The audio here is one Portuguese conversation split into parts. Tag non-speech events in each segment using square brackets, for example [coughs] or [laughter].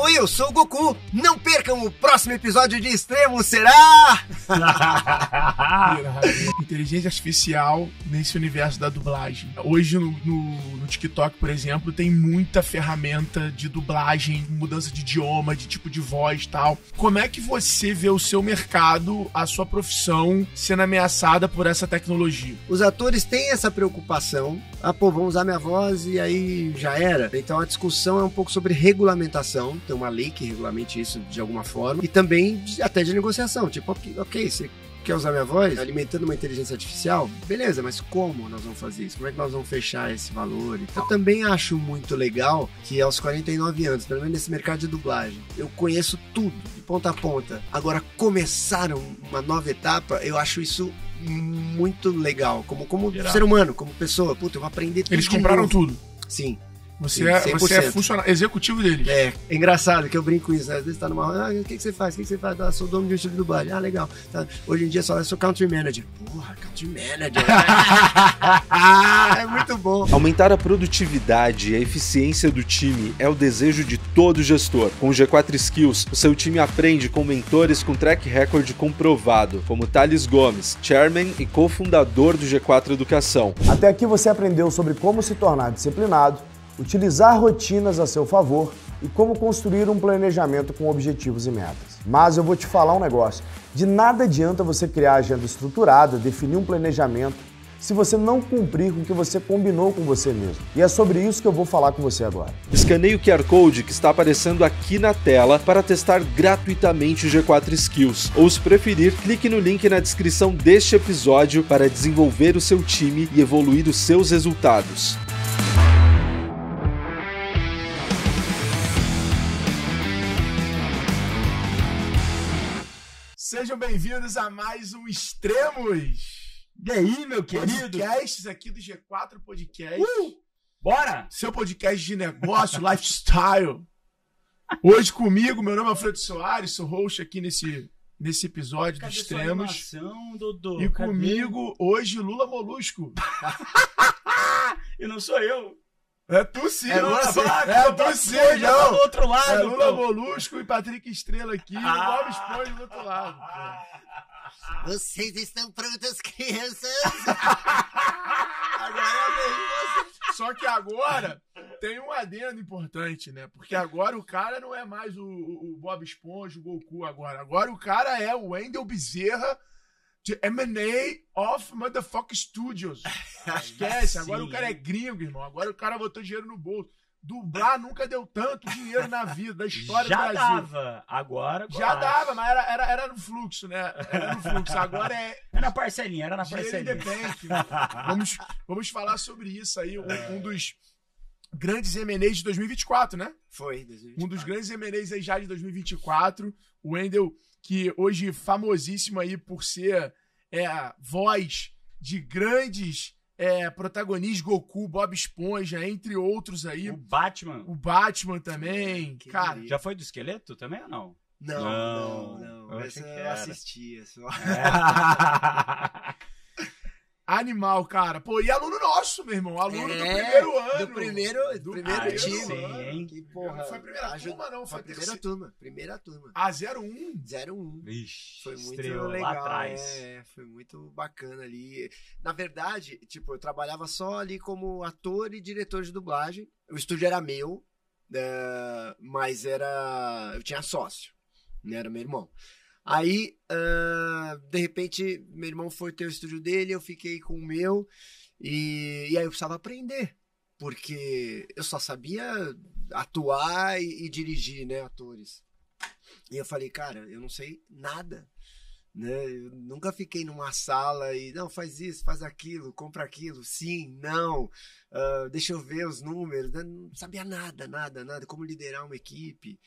Oi, eu sou o Goku. Não percam o próximo episódio de Extremo, será? [laughs] Inteligência artificial nesse universo da dublagem. Hoje no, no, no, TikTok, por exemplo, tem muita ferramenta de dublagem, mudança de idioma, de tipo de voz tal. Como é que você vê o seu mercado, a sua profissão sendo ameaçada por essa tecnologia? Os atores têm essa preocupação. Ah, pô, vão usar minha voz e aí já era. Então a discussão é um pouco sobre regulamentação ter uma lei que regulamente isso de alguma forma, e também de, até de negociação, tipo, ok, você quer usar minha voz alimentando uma inteligência artificial? Beleza, mas como nós vamos fazer isso? Como é que nós vamos fechar esse valor? Eu também acho muito legal que aos 49 anos, pelo menos nesse mercado de dublagem, eu conheço tudo, de ponta a ponta. Agora, começar uma nova etapa, eu acho isso muito legal. Como, como ser humano, como pessoa. Puta, eu vou aprender tudo. Eles compraram tudo. Sim. É, você é, você é funcionário, executivo dele. É, é engraçado que eu brinco isso, né? Às vezes tá numa roda, ah, o que, que você faz? O que, que você faz? Ah, sou dono de um estúdio do baile. Ah, legal. Tá. Hoje em dia só eu sou country manager. Porra, country manager. Né? [laughs] é muito bom. Aumentar a produtividade e a eficiência do time é o desejo de todo gestor. Com o G4 Skills, o seu time aprende com mentores com track record comprovado, como Thales Gomes, chairman e cofundador do G4 Educação. Até aqui você aprendeu sobre como se tornar disciplinado utilizar rotinas a seu favor e como construir um planejamento com objetivos e metas. Mas eu vou te falar um negócio: de nada adianta você criar agenda estruturada, definir um planejamento, se você não cumprir com o que você combinou com você mesmo. E é sobre isso que eu vou falar com você agora. Escaneie o QR Code que está aparecendo aqui na tela para testar gratuitamente o G4 Skills. Ou, se preferir, clique no link na descrição deste episódio para desenvolver o seu time e evoluir os seus resultados. sejam bem-vindos a mais um Extremos. E aí, meu querido? Podcasts aqui do G4 Podcast. Uh! Bora! Seu podcast de negócio, [laughs] lifestyle. Hoje comigo, meu nome é Alfredo Soares, sou host aqui nesse, nesse episódio Cadê do Extremos. Animação, Dodô? E Cadê? comigo, hoje, Lula Molusco. [laughs] e não sou eu. É possível, é Lula Vaca, é possível, já tá do outro lado. É Lula pô. Molusco e Patrick Estrela aqui, ah. e o ah. Bob Esponja do outro lado. Pô. Vocês estão prontas, crianças? [laughs] agora Só que agora tem um adendo importante, né? Porque agora o cara não é mais o, o Bob Esponja, o Goku agora. Agora o cara é o Wendel Bezerra M&A of Motherfuck studios. [laughs] Ah, Esquece, agora o cara é gringo, irmão. Agora o cara botou dinheiro no bolso. Dublar nunca deu tanto dinheiro na vida, da história Já do Brasil. Já dava, agora. Já acho. dava, mas era, era, era no fluxo, né? Era no fluxo. Agora é. Era na parcelinha, era na parcelinha. Bank, vamos, vamos falar sobre isso aí, um, é. um dos grandes M&As de 2024, né? Foi, 2024. Um dos grandes M&As aí já de 2024. O Wendel, que hoje é famosíssimo aí por ser é, voz de grandes é, protagonistas, Goku, Bob Esponja, entre outros aí. O Batman. O Batman também, que cara. Já foi do esqueleto também ou não? Não, não, não. não. Eu, essa eu assistia só. É. [laughs] Animal, cara. Pô, e aluno nosso, meu irmão. Aluno é, do primeiro ano. Do primeiro, do primeiro ah, time. Sim, que porra. Não foi a primeira ajuda, turma, não. Foi a primeira terceira. turma. Primeira turma. A 01? 01. Ixi, foi muito legal. Lá atrás. É, foi muito bacana ali. Na verdade, tipo, eu trabalhava só ali como ator e diretor de dublagem. O estúdio era meu, eh, mas era. Eu tinha sócio. Né? Era meu irmão. Aí, uh, de repente, meu irmão foi ter o estúdio dele, eu fiquei com o meu, e, e aí eu precisava aprender, porque eu só sabia atuar e, e dirigir, né, atores. E eu falei, cara, eu não sei nada. Né? Eu nunca fiquei numa sala e não faz isso, faz aquilo, compra aquilo, sim, não, uh, deixa eu ver os números, né? não sabia nada, nada, nada, como liderar uma equipe.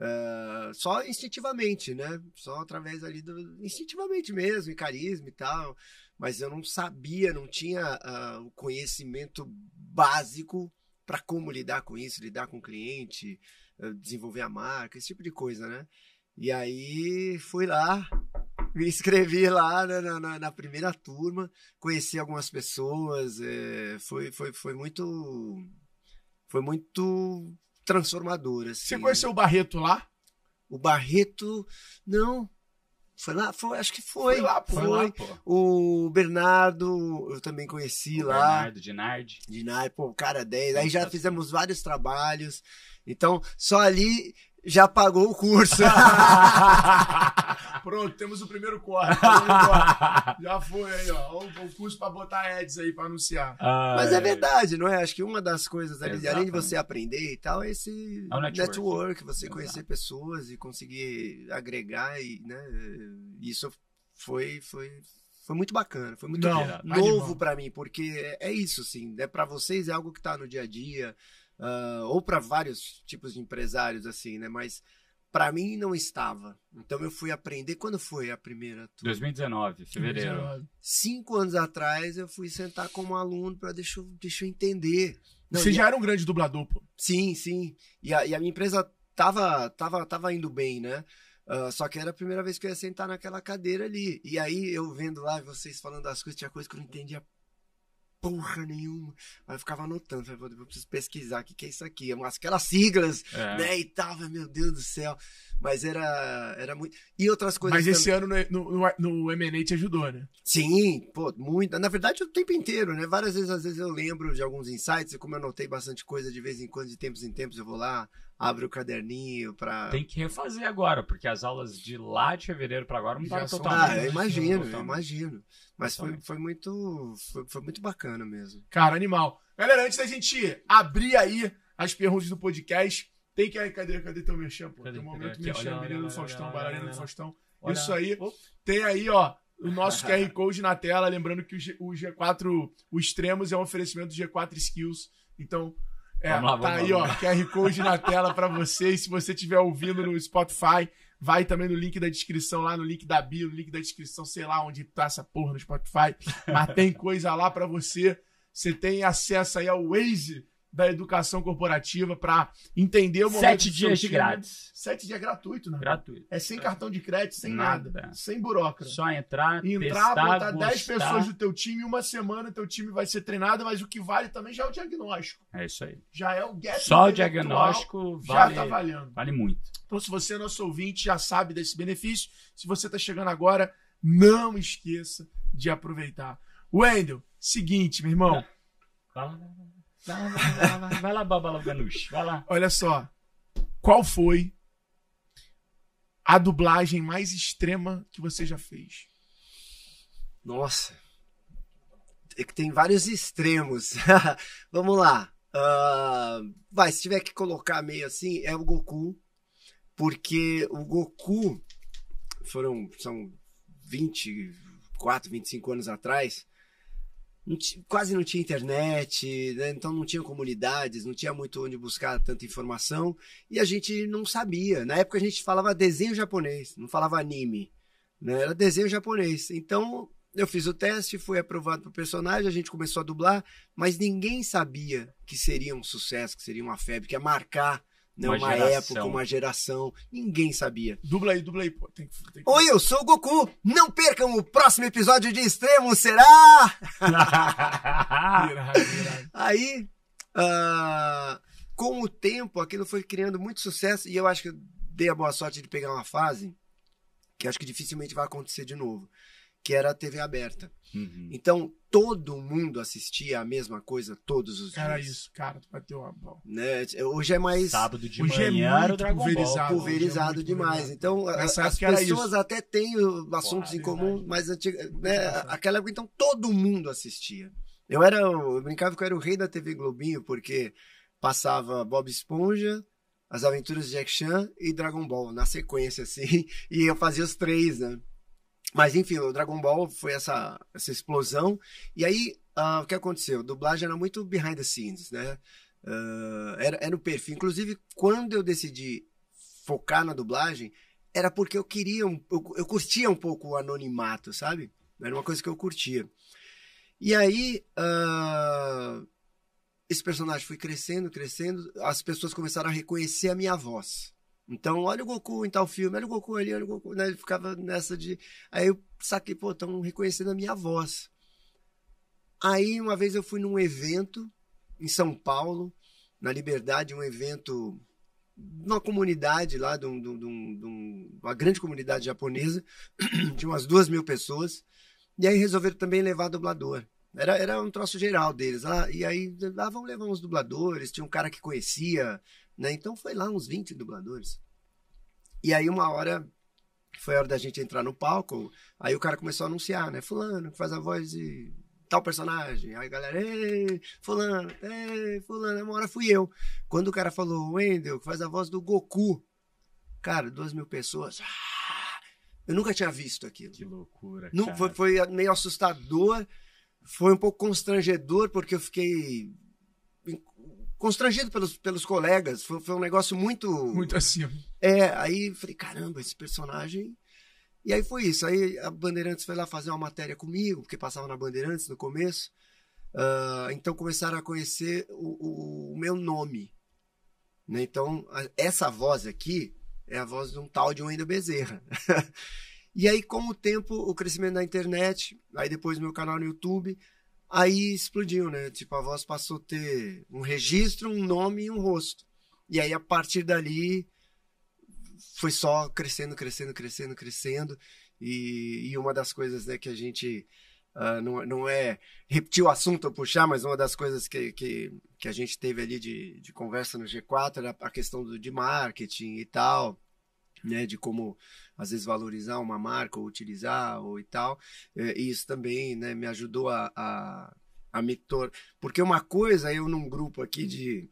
Ah, só instintivamente, né? Só através ali do. instintivamente mesmo, e carisma e tal. Mas eu não sabia, não tinha uh, o conhecimento básico para como lidar com isso, lidar com o cliente, uh, desenvolver a marca, esse tipo de coisa, né? E aí fui lá, [laughs] me inscrevi lá né, na, na, na primeira turma, conheci algumas pessoas, é, foi, foi, foi muito. Foi muito transformadoras. Você assim, conheceu o Barreto lá? O Barreto, não. Foi lá? Foi, acho que foi. Foi lá, pô. Foi. Lá, pô. O Bernardo, eu também conheci o lá. Bernardo, Dinardi. Dinardi, pô, o cara 10. Aí já fizemos né? vários trabalhos. Então, só ali já pagou o curso. [laughs] Pronto, temos o primeiro corte. Já foi aí, ó. O, curso para botar ads aí, para anunciar. Ah, Mas é, é verdade, não é? Acho que uma das coisas, ali, além de você aprender e tal, é esse é network. network. você conhecer pessoas e conseguir agregar. E, né? Isso foi, foi, foi muito bacana, foi muito não, novo para mim, porque é, é, isso, assim. Né? Para vocês é algo que está no dia a dia uh, ou para vários tipos de empresários, assim, né? Mas para mim não estava. Então eu fui aprender. Quando foi a primeira turma? 2019, fevereiro. 2019. Cinco anos atrás eu fui sentar como aluno para deixar, deixa eu entender. Não, Você já era um grande dublador, pô. Sim, sim. E a, e a minha empresa tava, tava, tava indo bem, né? Uh, só que era a primeira vez que eu ia sentar naquela cadeira ali. E aí eu vendo lá vocês falando das coisas, tinha coisa que eu não entendia porra nenhuma. Mas eu ficava anotando, falei, vou, eu preciso pesquisar o que, que é isso aqui. Aquelas siglas, é. né? E tal, meu Deus do céu. Mas era, era muito. E outras coisas. Mas esse também... ano no, no, no MNA te ajudou, né? Sim, pô, muito. Na verdade, o tempo inteiro, né? Várias vezes, às vezes, eu lembro de alguns insights, e como eu anotei bastante coisa de vez em quando, de tempos em tempos, eu vou lá, abre o caderninho para Tem que refazer agora, porque as aulas de lá de fevereiro para agora não estão totalmente. Ah, eu imagino, eu imagino. Mas foi, foi muito foi, foi, muito bacana mesmo. Cara, animal. Galera, antes da gente abrir aí as perguntas do podcast, tem que aí cadê cadê teu merchan, pô? Cadê, tem um momento merchan, menino do Faustão, bailarina do Faustão. Olha. Isso aí. Tem aí, ó, o nosso [laughs] QR Code na tela, lembrando que o, G, o G4, o Extremos é um oferecimento do G4 Skills. Então, é, vamos lá, vamos tá aí, ó, QR Code na tela para vocês. Se você estiver ouvindo no Spotify, vai também no link da descrição lá, no link da bio, no link da descrição, sei lá onde tá essa porra no Spotify. Mas tem coisa lá para você. Você tem acesso aí ao Waze da educação corporativa para entender o momento. Sete dias de grátis. Sete dias gratuito, né? Gratuito. É sem cartão de crédito, sem nada. nada sem burocracia. Só entrar, entrar, testar, botar gostar. 10 pessoas do teu time, uma semana teu time vai ser treinado, mas o que vale também já é o diagnóstico. É isso aí. Já é o gap. Só o diagnóstico vale, já tá valendo. Vale muito. Então, se você é nosso ouvinte, já sabe desse benefício. Se você está chegando agora, não esqueça de aproveitar. Wendel, seguinte, meu irmão. Fala. Vai lá, vai lá, vai lá, vai lá, Baba Ganush. Vai lá. Olha só. Qual foi a dublagem mais extrema que você já fez? Nossa. É que tem vários extremos. [laughs] Vamos lá. Uh, vai, se tiver que colocar meio assim, é o Goku. Porque o Goku foram são 24, 25 anos atrás não quase não tinha internet, né? então não tinha comunidades, não tinha muito onde buscar tanta informação e a gente não sabia. Na época a gente falava desenho japonês, não falava anime, né? era desenho japonês. Então eu fiz o teste, fui aprovado para o personagem, a gente começou a dublar, mas ninguém sabia que seria um sucesso, que seria uma febre, que ia marcar né? Uma, uma época, uma geração. Ninguém sabia. Dubla aí, dubla aí, pô. Tem, tem Oi, eu sou o Goku. Não percam o próximo episódio de Extremo, será? [laughs] aí, uh, com o tempo, aquilo foi criando muito sucesso e eu acho que eu dei a boa sorte de pegar uma fase que acho que dificilmente vai acontecer de novo que era a TV aberta. Uhum. Então, todo mundo assistia a mesma coisa todos os dias. Era isso, cara, tu bateu a bola. Né? É, hoje é mais. Sábado de Hoje é manhã é muito era o pulverizado, Ball. Pulverizado é demais. Então, as, as pessoas até têm assuntos Boa, em comum, verdade. mas antiga, né, aquela época, então, todo mundo assistia. Eu era. Eu brincava que eu era o rei da TV Globinho, porque passava Bob Esponja, As Aventuras de Jack Chan e Dragon Ball, na sequência, assim. [laughs] E eu fazia os três, né? Mas enfim, o Dragon Ball foi essa, essa explosão. E aí, uh, o que aconteceu? A dublagem era muito behind the scenes, né? Uh, era, era o perfil. Inclusive, quando eu decidi focar na dublagem, era porque eu queria, um, eu, eu curtia um pouco o anonimato, sabe? Era uma coisa que eu curtia. E aí, uh, esse personagem foi crescendo, crescendo, as pessoas começaram a reconhecer a minha voz. Então, olha o Goku em tal filme, olha o Goku ali, olha o Goku. Né? Ele ficava nessa de. Aí eu saquei, pô, estão reconhecendo a minha voz. Aí uma vez eu fui num evento em São Paulo, na Liberdade, um evento numa comunidade lá, de, um, de, um, de um, uma grande comunidade japonesa, [clears throat] de umas duas mil pessoas. E aí resolveram também levar dublador. Era, era um troço geral deles. Ah, e aí, davam ah, vamos levar uns dubladores. Tinha um cara que conhecia, né? Então foi lá uns 20 dubladores. E aí, uma hora, foi a hora da gente entrar no palco. Aí o cara começou a anunciar, né? Fulano, que faz a voz de tal personagem. Aí a galera, ei, fulano, ei, fulano. Uma hora fui eu. Quando o cara falou, Wendel, que faz a voz do Goku. Cara, duas mil pessoas. Ah! Eu nunca tinha visto aquilo. Que loucura, Não, foi, foi meio assustador foi um pouco constrangedor, porque eu fiquei constrangido pelos, pelos colegas. Foi, foi um negócio muito. Muito assim. É, aí falei, caramba, esse personagem. E aí foi isso. Aí a Bandeirantes foi lá fazer uma matéria comigo, porque passava na Bandeirantes no começo. Uh, então começaram a conhecer o, o, o meu nome. Né? Então, a, essa voz aqui é a voz de um tal de Wendel Bezerra. [laughs] E aí, com o tempo, o crescimento da internet, aí depois meu canal no YouTube, aí explodiu, né? Tipo, a voz passou a ter um registro, um nome e um rosto. E aí, a partir dali, foi só crescendo, crescendo, crescendo, crescendo. E, e uma das coisas né, que a gente. Uh, não, não é repetir o assunto ou puxar, mas uma das coisas que, que, que a gente teve ali de, de conversa no G4 era a questão do, de marketing e tal né, de como às vezes valorizar uma marca ou utilizar ou e tal. É, e isso também, né, me ajudou a, a, a me tornar porque uma coisa é eu num grupo aqui de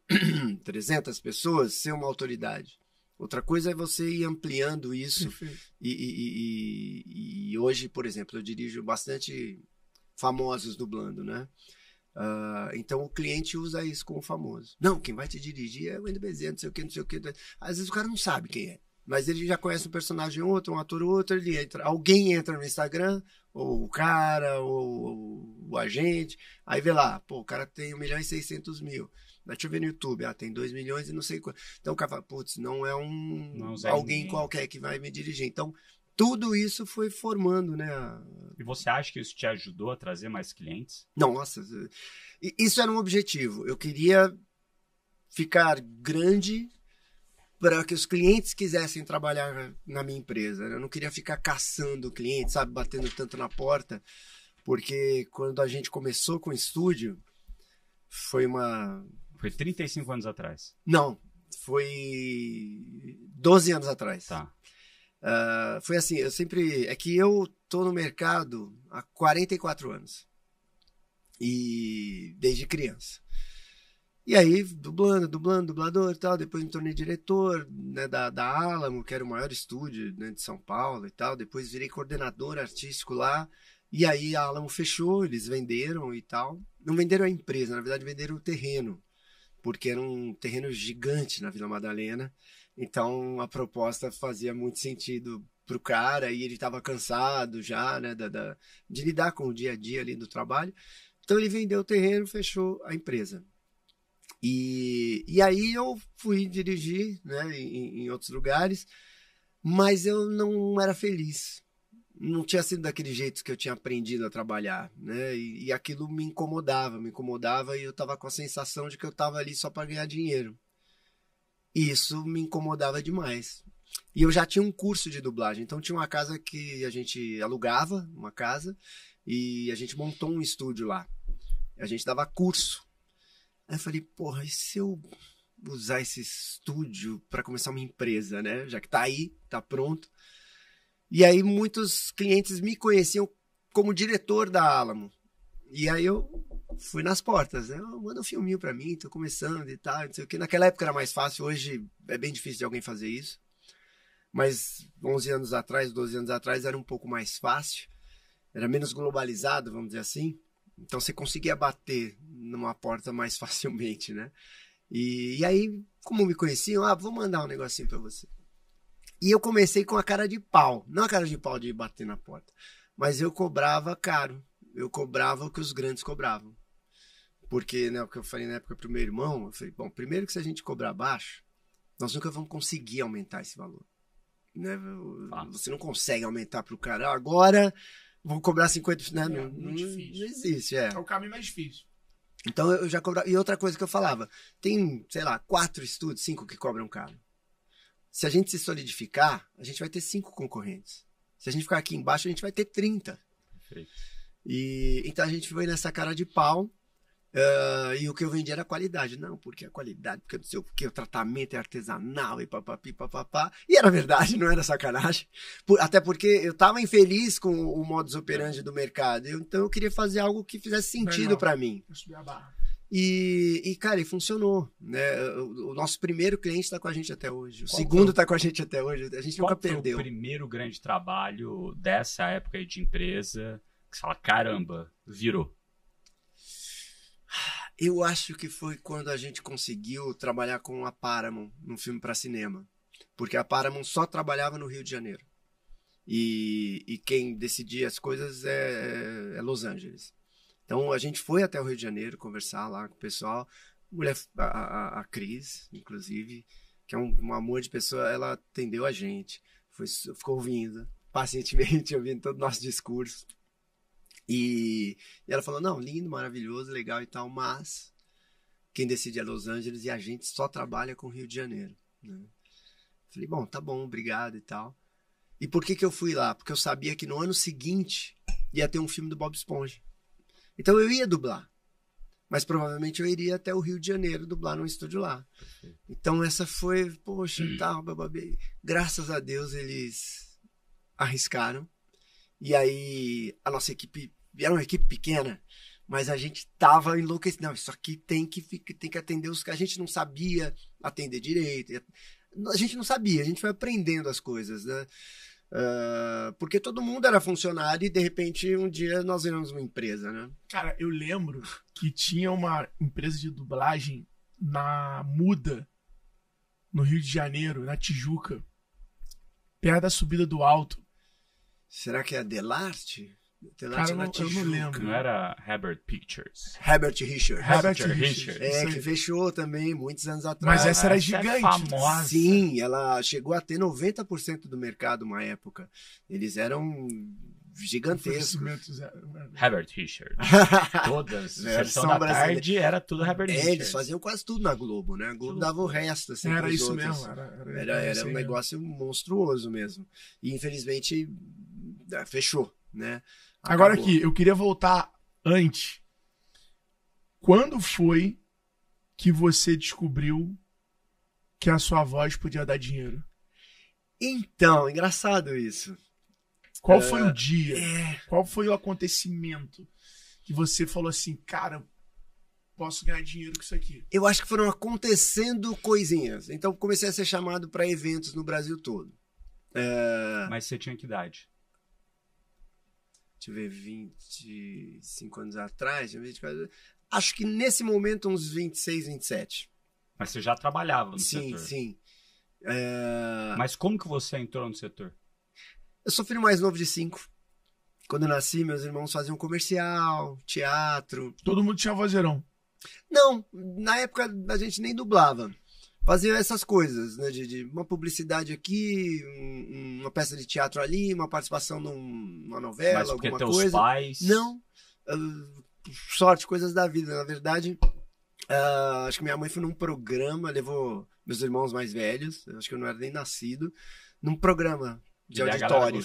300 [clears throat] pessoas ser uma autoridade. Outra coisa é você ir ampliando isso. E, e, e, e, hoje, por exemplo, eu dirijo bastante famosos dublando, né? Uh, então o cliente usa isso com o famoso. Não, quem vai te dirigir é o NBZ, não sei o que, não sei o que. Às vezes o cara não sabe quem é. Mas ele já conhece um personagem outro, um ator outro, ele entra, alguém entra no Instagram, ou o cara, ou o agente, aí vê lá, pô, o cara tem 1 milhão e 600 mil. Deixa eu ver no YouTube, ah, tem 2 milhões e não sei quanto. Então o cara fala, putz, não é um não é alguém ninguém. qualquer que vai me dirigir. Então, tudo isso foi formando, né? E você acha que isso te ajudou a trazer mais clientes? Não, nossa, isso era um objetivo. Eu queria ficar grande para que os clientes quisessem trabalhar na minha empresa. Né? Eu não queria ficar caçando clientes, sabe, batendo tanto na porta, porque quando a gente começou com o estúdio, foi uma. Foi 35 anos atrás? Não, foi 12 anos atrás. Tá. Uh, foi assim, eu sempre. É que eu tô no mercado há 44 anos. E desde criança. E aí, dublando, dublando, dublador e tal. Depois me tornei diretor né, da, da Alamo, que era o maior estúdio né, de São Paulo e tal. Depois virei coordenador artístico lá. E aí a Alamo fechou, eles venderam e tal. Não venderam a empresa, na verdade venderam o terreno, porque era um terreno gigante na Vila Madalena. Então a proposta fazia muito sentido pro cara e ele estava cansado já, né, da, da, de lidar com o dia a dia ali do trabalho. Então ele vendeu o terreno, fechou a empresa. E, e aí eu fui dirigir né, em, em outros lugares, mas eu não era feliz. Não tinha sido daquele jeito que eu tinha aprendido a trabalhar, né? E, e aquilo me incomodava, me incomodava e eu estava com a sensação de que eu estava ali só para ganhar dinheiro. E isso me incomodava demais. E eu já tinha um curso de dublagem, então tinha uma casa que a gente alugava, uma casa, e a gente montou um estúdio lá. A gente dava curso Aí eu falei, porra, e se eu usar esse estúdio para começar uma empresa, né? Já que tá aí, tá pronto. E aí muitos clientes me conheciam como diretor da Alamo. E aí eu fui nas portas, né? Ah, manda um filminho para mim, tô começando e tal, não sei o que. Naquela época era mais fácil, hoje é bem difícil de alguém fazer isso. Mas 11 anos atrás, 12 anos atrás era um pouco mais fácil. Era menos globalizado, vamos dizer assim. Então você conseguia bater numa porta mais [laughs] facilmente, né? E, e aí, como me conheciam, ah, vou mandar um negocinho para você. E eu comecei com a cara de pau, não a cara de pau de bater na porta, mas eu cobrava caro, eu cobrava o que os grandes cobravam. Porque, né, o que eu falei na época pro meu irmão, eu falei, bom, primeiro que se a gente cobrar baixo, nós nunca vamos conseguir aumentar esse valor. Né? Você não consegue aumentar pro cara, ah, agora vou cobrar 50, né? É, não, não, não existe, é. É o caminho mais difícil. Então eu já cobrava. E outra coisa que eu falava: tem, sei lá, quatro estudos, cinco que cobram caro. Se a gente se solidificar, a gente vai ter cinco concorrentes. Se a gente ficar aqui embaixo, a gente vai ter 30. Perfeito. E então a gente foi nessa cara de pau Uh, e o que eu vendia era qualidade. Não, porque a qualidade, porque não sei o o tratamento é artesanal e papapi, papapá. E era verdade, [laughs] não era sacanagem. Por, até porque eu estava infeliz com o modus operandi do mercado. Eu, então eu queria fazer algo que fizesse sentido para mim. Eu subi a barra. E, e, cara, e funcionou. Né? O, o nosso primeiro cliente está com a gente até hoje. O Qual segundo está com a gente até hoje. A gente Qual nunca perdeu. o primeiro grande trabalho dessa época de empresa que você fala, caramba, virou? Eu acho que foi quando a gente conseguiu trabalhar com a Paramount num filme para cinema. Porque a Paramount só trabalhava no Rio de Janeiro. E, e quem decidia as coisas é, é, Los Angeles. Então a gente foi até o Rio de Janeiro conversar lá com o pessoal. Mulher, a, a, a Cris, inclusive, que é um, um amor de pessoa, ela atendeu a gente, foi, ficou ouvindo pacientemente [laughs] ouvindo todo o nosso discurso. E, e ela falou: não, lindo, maravilhoso, legal e tal, mas quem decide é Los Angeles e a gente só trabalha com Rio de Janeiro. Né? Falei: bom, tá bom, obrigado e tal. E por que, que eu fui lá? Porque eu sabia que no ano seguinte ia ter um filme do Bob Esponja. Então eu ia dublar. Mas provavelmente eu iria até o Rio de Janeiro dublar num estúdio lá. Então essa foi, poxa, tal, bababê. graças a Deus eles arriscaram e aí a nossa equipe era uma equipe pequena, mas a gente tava enlouquecido. Não, isso aqui tem que, tem que atender os que a gente não sabia atender direito. A gente não sabia, a gente foi aprendendo as coisas, né? Uh, porque todo mundo era funcionário e de repente um dia nós viramos uma empresa, né? Cara, eu lembro que tinha uma empresa de dublagem na Muda, no Rio de Janeiro, na Tijuca, perto da subida do alto. Será que é Delarte? Delarte Cara, eu, é não, lembro. Não era Herbert Pictures. Herbert Richards. Herbert Richards. É, que fechou também muitos anos atrás. Mas essa era gigante. É famosa. Sim, ela chegou a ter 90% do mercado uma época. Eles eram gigantescos. É, é. Herbert Richard. [laughs] Todas. Versão da brasileira. tarde era tudo Herbert é, Eles faziam quase tudo na Globo, né? A Globo dava o resto. Assim, era isso outros. mesmo. Era, era, era, era um negócio monstruoso mesmo. E infelizmente é, fechou, né? Acabou. Agora aqui, eu queria voltar antes. Quando foi que você descobriu que a sua voz podia dar dinheiro? Então, engraçado isso. Qual é, foi uh, o dia? É... Qual foi o acontecimento que você falou assim, cara, posso ganhar dinheiro com isso aqui? Eu acho que foram acontecendo coisinhas. Então comecei a ser chamado para eventos no Brasil todo. Uh... Mas você tinha que idade? deixa eu ver, 25 anos atrás, 24, acho que nesse momento uns 26, 27. Mas você já trabalhava no sim, setor? Sim, sim. É... Mas como que você entrou no setor? Eu sou filho mais novo de cinco. Quando eu nasci, meus irmãos faziam comercial, teatro. Todo mundo tinha vozeirão? Não, na época a gente nem dublava faziam essas coisas, né? De, de uma publicidade aqui, um, uma peça de teatro ali, uma participação numa novela, Mas porque alguma teus coisa. Pais... Não. Uh, sorte, coisas da vida. Né? Na verdade, uh, acho que minha mãe foi num programa, levou meus irmãos mais velhos, acho que eu não era nem nascido, num programa de e auditório.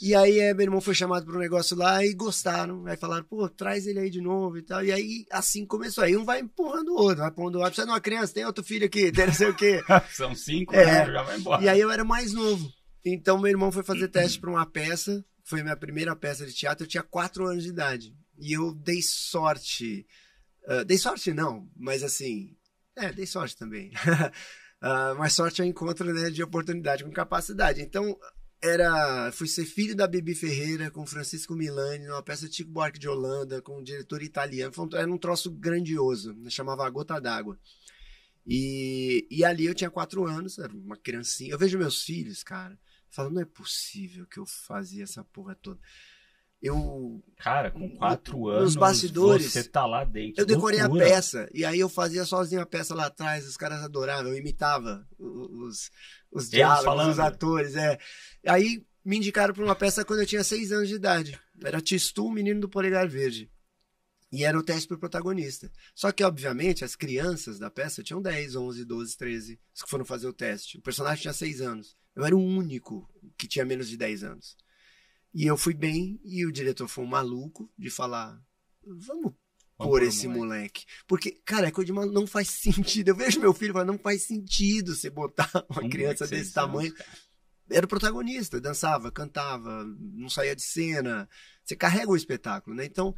E aí é, meu irmão foi chamado para um negócio lá e gostaram. Aí falaram, pô, traz ele aí de novo e tal. E aí assim começou. Aí um vai empurrando o outro, vai pondo o Precisa de uma criança, tem outro filho aqui, tem não sei o quê. [laughs] São cinco, né? é. né? já vai embora. E aí eu era mais novo. Então meu irmão foi fazer teste para uma peça. Foi a minha primeira peça de teatro. Eu tinha quatro anos de idade. E eu dei sorte. Uh, dei sorte, não, mas assim. É, dei sorte também. uh, [laughs] mas sorte é encontro né, de oportunidade com capacidade. Então, era fui ser filho da Bibi Ferreira com Francisco Milani numa peça Tico Buarque de Holanda com um diretor italiano era um troço grandioso né, chamava A Gota d'Água e, e ali eu tinha quatro anos era uma criancinha eu vejo meus filhos cara falando não é possível que eu fazia essa porra toda eu. Cara, com quatro eu, anos. Nos bastidores. Você tá lá dentro. Eu decorei Loucura. a peça. E aí eu fazia sozinho a peça lá atrás. Os caras adoravam. Eu imitava os, os diálogos, falando. os atores. É. Aí me indicaram para uma peça quando eu tinha seis anos de idade. Era Tistu, o menino do polegar verde. E era o teste para protagonista. Só que, obviamente, as crianças da peça tinham 10, 11, 12, 13, os que foram fazer o teste. O personagem tinha seis anos. Eu era o único que tinha menos de 10 anos. E eu fui bem, e o diretor foi um maluco de falar: vamos por esse moleque. moleque. Porque, cara, é coisa de maluco, não faz sentido. Eu vejo meu filho e não faz sentido você botar [laughs] uma um criança desse tamanho. Era o protagonista, dançava, cantava, não saía de cena. Você carrega o espetáculo, né? Então,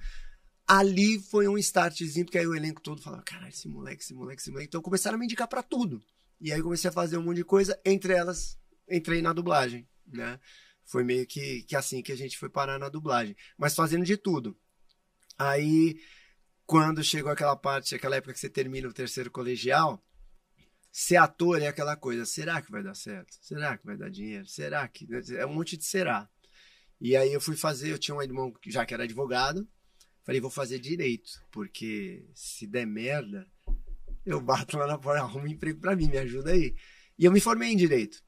ali foi um startzinho, porque aí o elenco todo falava, caralho, esse moleque, esse moleque, esse moleque. Então começaram a me indicar para tudo. E aí comecei a fazer um monte de coisa, entre elas, entrei na dublagem, né? Foi meio que, que assim que a gente foi parar na dublagem. Mas fazendo de tudo. Aí, quando chegou aquela parte, aquela época que você termina o terceiro colegial, ser ator é aquela coisa: será que vai dar certo? Será que vai dar dinheiro? Será que. Né? É um monte de será. E aí eu fui fazer, eu tinha um irmão já que era advogado, falei, vou fazer direito, porque se der merda, eu bato lá na porta, [laughs] arrumo um emprego para mim, me ajuda aí. E eu me formei em direito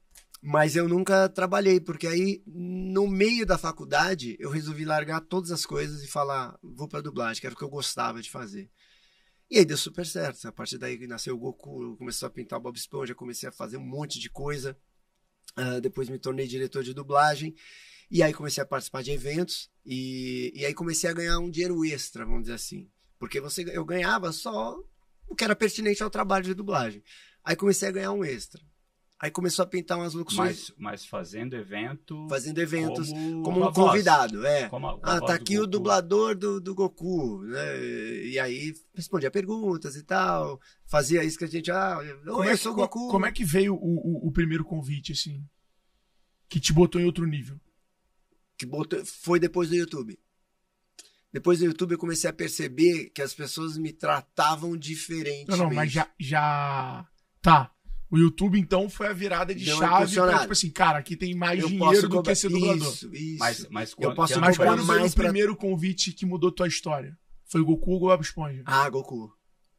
mas eu nunca trabalhei, porque aí no meio da faculdade eu resolvi largar todas as coisas e falar, vou para dublagem, que era o que eu gostava de fazer. E aí deu super certo. A partir daí nasceu o Goku, começou a pintar o Bob Esponja, comecei a fazer um monte de coisa. Uh, depois me tornei diretor de dublagem. E aí comecei a participar de eventos. E, e aí comecei a ganhar um dinheiro extra, vamos dizer assim. Porque você, eu ganhava só o que era pertinente ao trabalho de dublagem. Aí comecei a ganhar um extra. Aí começou a pintar umas locuções. Mas, mas fazendo evento. Fazendo eventos. Como, como um convidado, é. Como a, como ah, tá aqui o dublador do, do Goku, né? E aí respondia perguntas e tal. Fazia isso que a gente. Ah, como é o Goku. Como é que veio o, o, o, primeiro convite, assim? Que te botou em outro nível? Que botou, foi depois do YouTube. Depois do YouTube eu comecei a perceber que as pessoas me tratavam diferente. Não, não, mas já. já... Tá, o YouTube, então, foi a virada de chave pra, tipo assim, cara, aqui tem mais eu dinheiro do que ser dublador. Isso, isso. Mas, mas quando, eu posso é mas quando foi o primeiro convite que mudou tua história? Foi Goku ou Bob Esponja? Ah, Goku.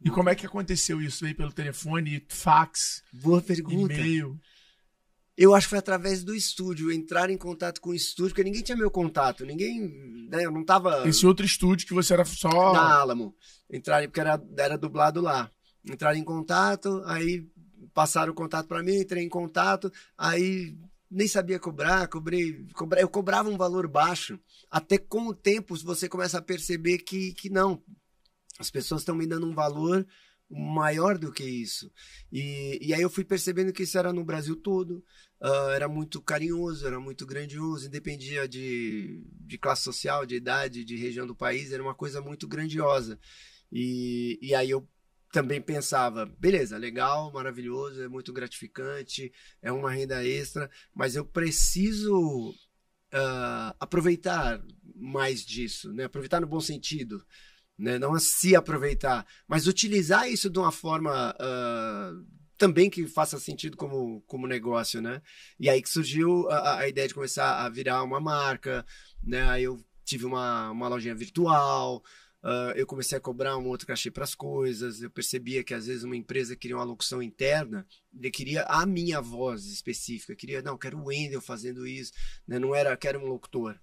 E como é que aconteceu isso? aí pelo telefone, fax? Boa pergunta. E-mail? Eu acho que foi através do estúdio, entrar em contato com o estúdio, porque ninguém tinha meu contato, ninguém, né, eu não tava... Esse outro estúdio que você era só... Na Alamo, entrar, porque era, era dublado lá. Entrar em contato, aí passaram o contato para mim, entrei em contato, aí nem sabia cobrar, cobrei, cobrei, eu cobrava um valor baixo. Até com o tempo você começa a perceber que, que não, as pessoas estão me dando um valor maior do que isso. E, e aí eu fui percebendo que isso era no Brasil todo, uh, era muito carinhoso, era muito grandioso, independia de, de classe social, de idade, de região do país, era uma coisa muito grandiosa. E, e aí eu também pensava, beleza, legal, maravilhoso, é muito gratificante, é uma renda extra, mas eu preciso uh, aproveitar mais disso, né? Aproveitar no bom sentido, né? Não se aproveitar, mas utilizar isso de uma forma uh, também que faça sentido como, como negócio, né? E aí que surgiu a, a ideia de começar a virar uma marca, né? Aí eu tive uma, uma lojinha virtual, Uh, eu comecei a cobrar um outro cachê para as coisas, eu percebia que às vezes uma empresa queria uma locução interna, ele queria a minha voz específica, queria, não, quero o Wendel fazendo isso, né? não era, quero um locutor.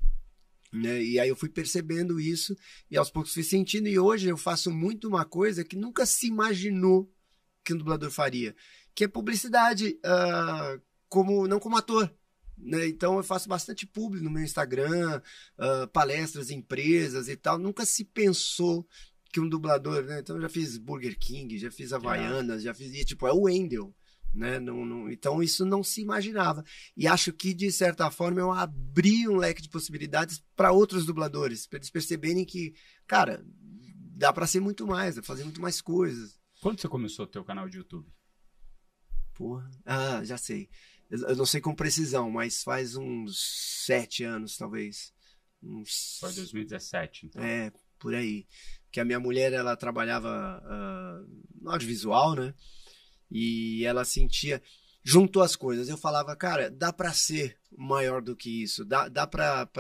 Né? E aí eu fui percebendo isso e aos poucos fui sentindo, e hoje eu faço muito uma coisa que nunca se imaginou que um dublador faria, que é publicidade, uh, como não como ator. Né? Então eu faço bastante público no meu Instagram, uh, palestras em empresas e tal. Nunca se pensou que um dublador, né? Então eu já fiz Burger King, já fiz Havaianas, é. já fiz. E, tipo, é o Wendel. Né? Não, não, então isso não se imaginava. E acho que, de certa forma, eu abri um leque de possibilidades para outros dubladores, para eles perceberem que, cara, dá para ser muito mais, dá pra fazer muito mais coisas. Quando você começou o teu canal de YouTube? Porra, ah, já sei eu não sei com precisão, mas faz uns sete anos, talvez. Uns... Foi 2017, então. É, por aí. Que a minha mulher, ela trabalhava uh, no audiovisual, né? E ela sentia... Juntou as coisas. Eu falava, cara, dá para ser maior do que isso. Dá, dá para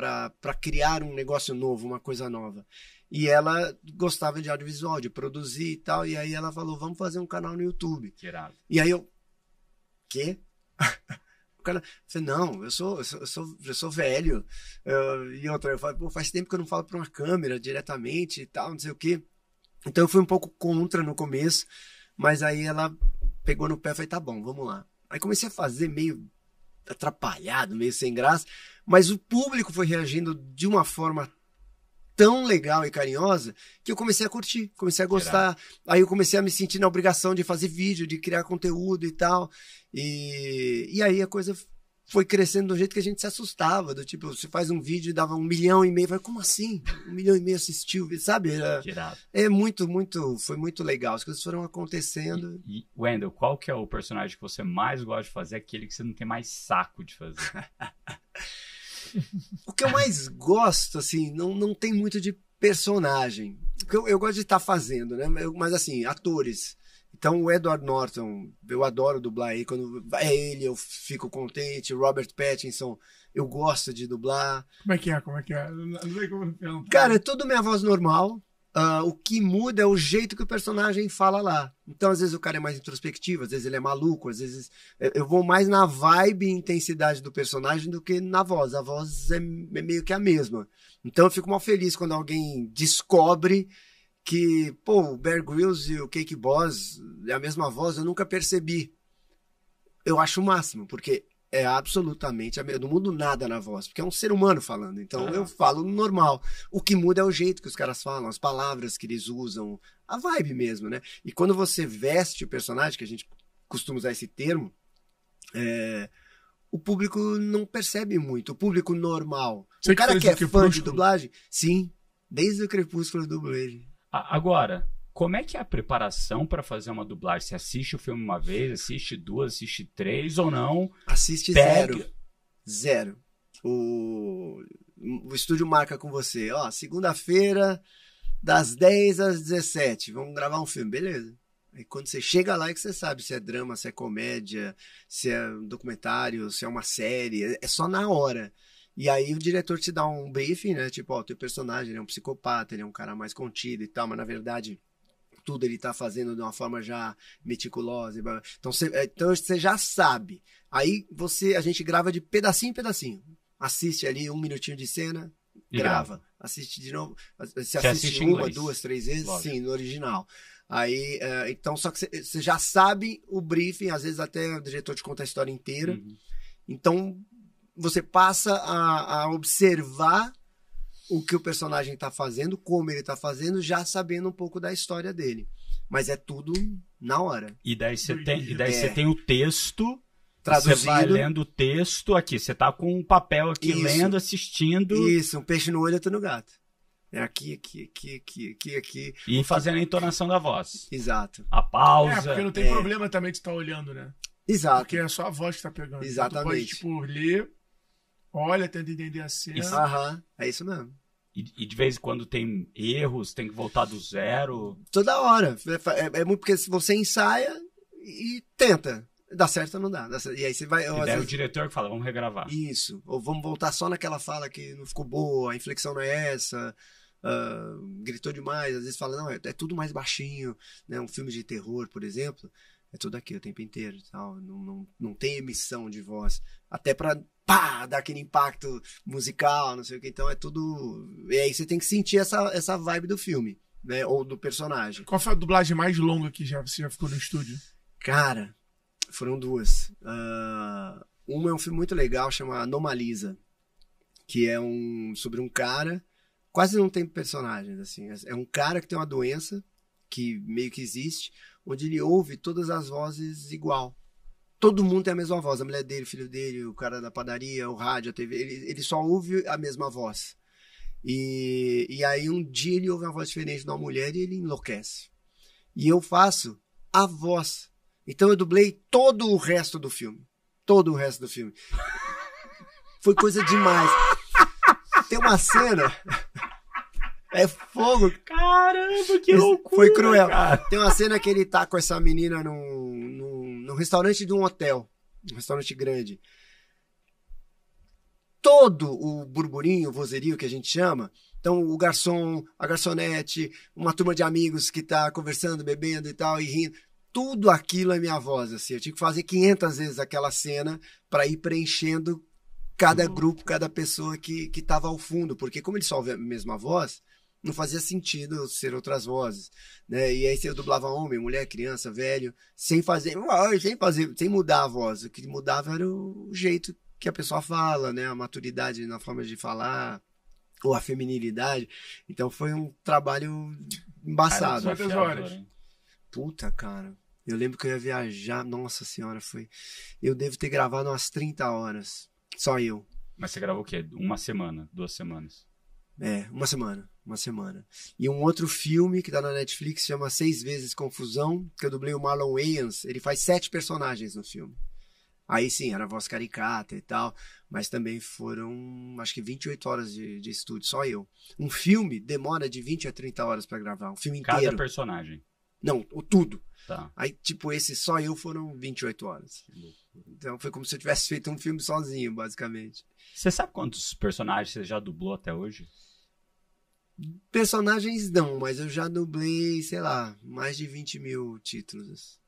criar um negócio novo, uma coisa nova. E ela gostava de audiovisual, de produzir e tal. E aí ela falou, vamos fazer um canal no YouTube. Tirado. E aí eu... Quê? [laughs] cara, falei, não, eu sou, eu sou, eu sou, eu sou velho. e outra, eu falo, pô, faz tempo que eu não falo para uma câmera diretamente e tal, não sei o quê. Então eu fui um pouco contra no começo, mas aí ela pegou no pé e falei, tá bom, vamos lá. Aí comecei a fazer meio atrapalhado, meio sem graça, mas o público foi reagindo de uma forma tão legal e carinhosa que eu comecei a curtir, comecei a gostar. Aí eu comecei a me sentir na obrigação de fazer vídeo, de criar conteúdo e tal. E, e aí a coisa foi crescendo do jeito que a gente se assustava, do tipo, você faz um vídeo e dava um milhão e meio, vai como assim? Um milhão e meio assistiu, sabe? Era, é muito, muito, foi muito legal, as coisas foram acontecendo. E, e, Wendel, qual que é o personagem que você mais gosta de fazer, aquele que você não tem mais saco de fazer? [laughs] o que eu mais gosto, assim, não, não tem muito de personagem, porque eu, eu gosto de estar tá fazendo, né? mas assim, atores então o Edward Norton, eu adoro dublar ele. Quando é ele, eu fico contente. Robert Pattinson, eu gosto de dublar. Como é que é? Como é que é? Não sei como Cara, é tudo minha voz normal. Uh, o que muda é o jeito que o personagem fala lá. Então, às vezes o cara é mais introspectivo, às vezes ele é maluco, às vezes eu vou mais na vibe e intensidade do personagem do que na voz. A voz é, é meio que a mesma. Então, eu fico mal feliz quando alguém descobre que, pô, o Bear Grylls e o Cake Boss é a mesma voz, eu nunca percebi. Eu acho o máximo, porque é absolutamente a mesma. Eu não mudo nada na voz, porque é um ser humano falando. Então ah. eu falo normal. O que muda é o jeito que os caras falam, as palavras que eles usam, a vibe mesmo, né? E quando você veste o personagem, que a gente costuma usar esse termo, é, o público não percebe muito. O público normal. Você o cara que, que é fã de dublagem, sim, desde o Crepúsculo eu dublo ele. Agora, como é que é a preparação para fazer uma dublagem? Você assiste o filme uma vez, assiste duas, assiste três ou não? Assiste Pega... zero. Zero. O... o estúdio marca com você, ó, segunda-feira, das 10 às 17, vamos gravar um filme, beleza. E quando você chega lá é que você sabe se é drama, se é comédia, se é um documentário, se é uma série, é só na hora. E aí o diretor te dá um briefing, né? Tipo, ó, teu personagem é um psicopata, ele é um cara mais contido e tal, mas na verdade tudo ele tá fazendo de uma forma já meticulosa. Então você é, então já sabe. Aí você a gente grava de pedacinho em pedacinho. Assiste ali um minutinho de cena, grava. grava. Assiste de novo. Se assiste, assiste uma, duas, três vezes, Lógico. sim, no original. Aí, uh, então, só que você já sabe o briefing, às vezes até o diretor te conta a história inteira. Uhum. Então, você passa a, a observar o que o personagem está fazendo, como ele está fazendo, já sabendo um pouco da história dele. Mas é tudo na hora. E daí você tem, e daí é. você é. tem o texto traduzido. Você vai lendo o texto aqui, você tá com um papel aqui Isso. lendo, assistindo. Isso, um peixe no olho, outro no gato. É aqui, aqui, aqui, aqui, aqui, aqui. E fazendo a entonação da voz. Exato. A pausa. É, porque não tem é. problema também de estar tá olhando, né? Exato. Porque é só a voz que tá pegando. Então, Exatamente. Então, pode, tipo, ler Olha, tenta entender a cena. Isso, Aham, é isso mesmo. E, e de vez em quando tem erros, tem que voltar do zero. Toda hora. É, é, é muito porque se você ensaia e tenta. Dá certo ou não dá? dá E aí você vai. E é o diretor que fala, vamos regravar. Isso. Ou vamos voltar só naquela fala que não ficou boa, a inflexão não é essa. Ah, gritou demais, às vezes fala, não, é, é tudo mais baixinho, né? Um filme de terror, por exemplo, é tudo aqui o tempo inteiro, tal. Não, não, não tem emissão de voz. Até pra pá, dá aquele impacto musical, não sei o que. Então é tudo. E aí você tem que sentir essa, essa vibe do filme, né? Ou do personagem. Qual foi a dublagem mais longa que já, você já ficou no estúdio? Cara, foram duas. Uh, uma é um filme muito legal, chama Anomalisa, que é um sobre um cara. Quase não tem personagens, assim. É um cara que tem uma doença que meio que existe, onde ele ouve todas as vozes igual todo mundo tem a mesma voz. A mulher dele, o filho dele, o cara da padaria, o rádio, a TV. Ele, ele só ouve a mesma voz. E, e aí um dia ele ouve uma voz diferente de uma mulher e ele enlouquece. E eu faço a voz. Então eu dublei todo o resto do filme. Todo o resto do filme. Foi coisa demais. Tem uma cena. [laughs] É fogo. Caramba, que loucura. Foi cruel. Cara. Tem uma cena que ele tá com essa menina num no restaurante de um hotel, um restaurante grande, todo o burburinho, o vozerio que a gente chama, então o garçom, a garçonete, uma turma de amigos que está conversando, bebendo e tal, e rindo, tudo aquilo é minha voz, assim, eu tive que fazer 500 vezes aquela cena para ir preenchendo cada uhum. grupo, cada pessoa que estava ao fundo, porque como eles só ouvem a mesma voz, não fazia sentido ser outras vozes, né? E aí eu dublava homem, mulher, criança, velho, sem fazer, sem fazer, sem mudar a voz. O que mudava era o jeito que a pessoa fala, né? A maturidade na forma de falar ou a feminilidade. Então foi um trabalho embaçado. Quantas horas? Puta, cara. Eu lembro que eu ia viajar, nossa senhora, foi. Eu devo ter gravado umas 30 horas, só eu. Mas você gravou o quê? Uma semana, duas semanas? É, uma semana. Uma semana. E um outro filme que tá na Netflix chama Seis Vezes Confusão, que eu dublei o Marlon Wayans. Ele faz sete personagens no filme. Aí sim, era voz caricata e tal, mas também foram acho que 28 horas de, de estúdio, só eu. Um filme demora de 20 a 30 horas para gravar, um filme inteiro. Cada personagem. Não, o tudo. Tá. Aí, tipo, esse só eu foram 28 horas. Então foi como se eu tivesse feito um filme sozinho, basicamente. Você sabe quantos personagens você já dublou até hoje? Personagens não, mas eu já dublei, sei lá, mais de 20 mil títulos.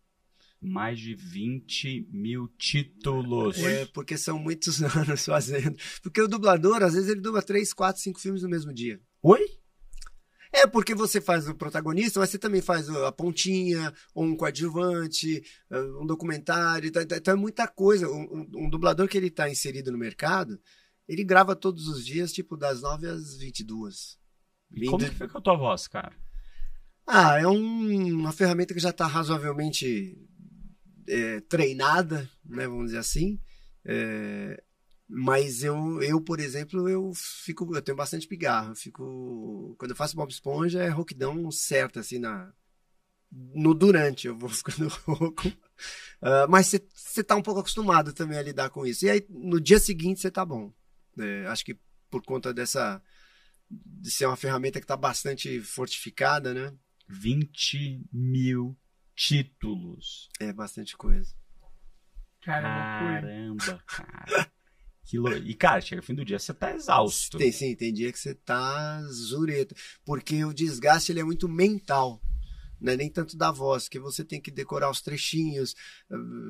Mais de 20 mil títulos. É, porque são muitos [laughs] anos fazendo. Porque o dublador, às vezes, ele dubla 3, 4, 5 filmes no mesmo dia. Oi? É porque você faz o protagonista, mas você também faz a pontinha, ou um coadjuvante, ah, um documentário. Então é muita coisa. Um, dublador que ele está inserido no mercado, ele grava todos os dias, tipo, das 9 às 22. Lindo. Como que ficou a tua voz, cara? Ah, é um, uma ferramenta que já está razoavelmente é, treinada, né, vamos dizer assim. É, mas eu, eu, por exemplo, eu fico, eu tenho bastante pigarro. fico, quando eu faço Bob Esponja, é roquidão certo, assim, na, no durante, eu vou [laughs] ficando rouco. Uh, mas você tá um pouco acostumado também a lidar com isso. E aí, no dia seguinte, você tá bom. É, acho que por conta dessa de ser uma ferramenta que está bastante fortificada, né? 20 mil títulos. É bastante coisa. Caramba, é Caramba cara. que E, cara, chega o fim do dia, você tá exausto. Tem sim, tem dia que você tá zureta. Porque o desgaste ele é muito mental. Não é nem tanto da voz, que você tem que decorar os trechinhos.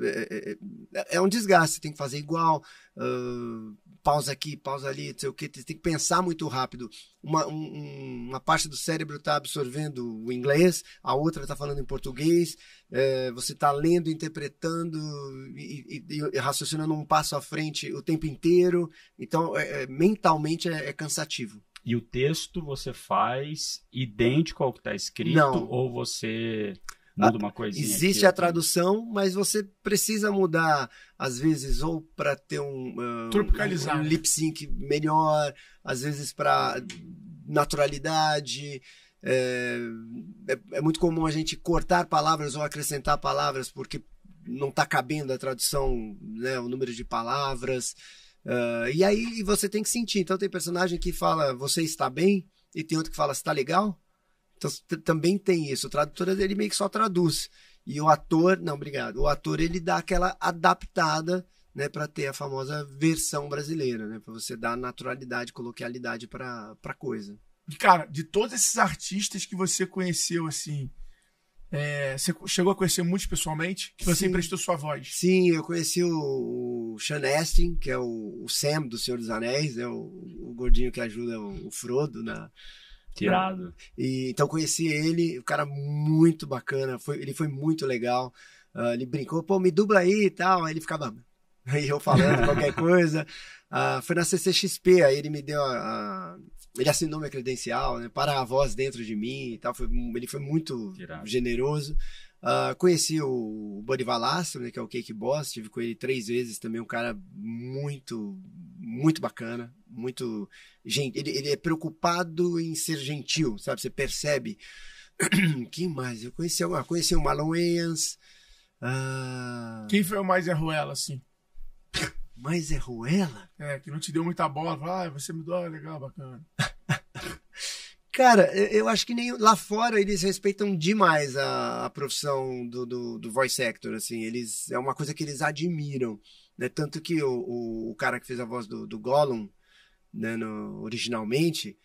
É, é, é um desgaste, tem que fazer igual. Uh, pausa aqui, pausa ali, não sei o que. Tem que pensar muito rápido. Uma, um, uma parte do cérebro está absorvendo o inglês, a outra está falando em português. É, você está lendo, interpretando e, e, e, raciocinando um passo à frente o tempo inteiro. Então, é, é, mentalmente é, é cansativo. E o texto você faz idêntico ao que está escrito? Não. Ou você muda uma coisinha? Existe aqui, a tradução, mas você precisa mudar, às vezes, ou para ter um, uh, Tropicalizar. um né? lip sync melhor, às vezes para naturalidade. É, é, é, muito comum a gente cortar palavras ou acrescentar palavras porque não está cabendo a tradução, né, o número de palavras. Uh, e aí você tem que sentir. Então tem personagem que fala você está bem e tem outro que fala está legal. Então também tem isso. O tradutor ele meio que só traduz. E o ator, não, obrigado. O ator ele dá aquela adaptada, né, para ter a famosa versão brasileira, né, para você dar naturalidade, coloquialidade para para coisa. Cara, de todos esses artistas que você conheceu assim, é, você chegou a conhecer muitos pessoalmente, que você Sim. emprestou sua voz. Sim, eu conheci o, o Sean Astin, que é o, o, Sam do Senhor dos Anéis, é o, o gordinho que ajuda o, o Frodo na. Tirado. E, então conheci ele, o cara muito bacana, foi, ele foi muito legal. Uh, ele brincou, pô, me dubla aí e tal. Aí ele ficava. aí eu falando qualquer [laughs] coisa. Uh, foi na CCXP, aí ele me deu a, a ele assinou minha credencial, né? Para a voz dentro de mim e tal. Foi, ele foi muito Tirado. generoso. Uh, conheci o Buddy Valastro, né, que é o Cake Boss, tive com ele três vezes também, um cara muito, muito bacana, muito gente. Ele, ele é preocupado em ser gentil, sabe? Você percebe. [clears throat] Quem mais? Eu conheci Conheci o Marlon Wayans. Uh... Quem foi o mais arruela, assim? Mas é Ruela? É, que não te deu muita bola. ah, você me dói, legal, bacana. [laughs] Cara, eu acho que nem lá fora eles respeitam demais a, a profissão do, do, do, voice actor, assim, eles é uma coisa que eles admiram, né? Tanto que o, o, o cara que fez a voz do, do Gollum, né, no, originalmente,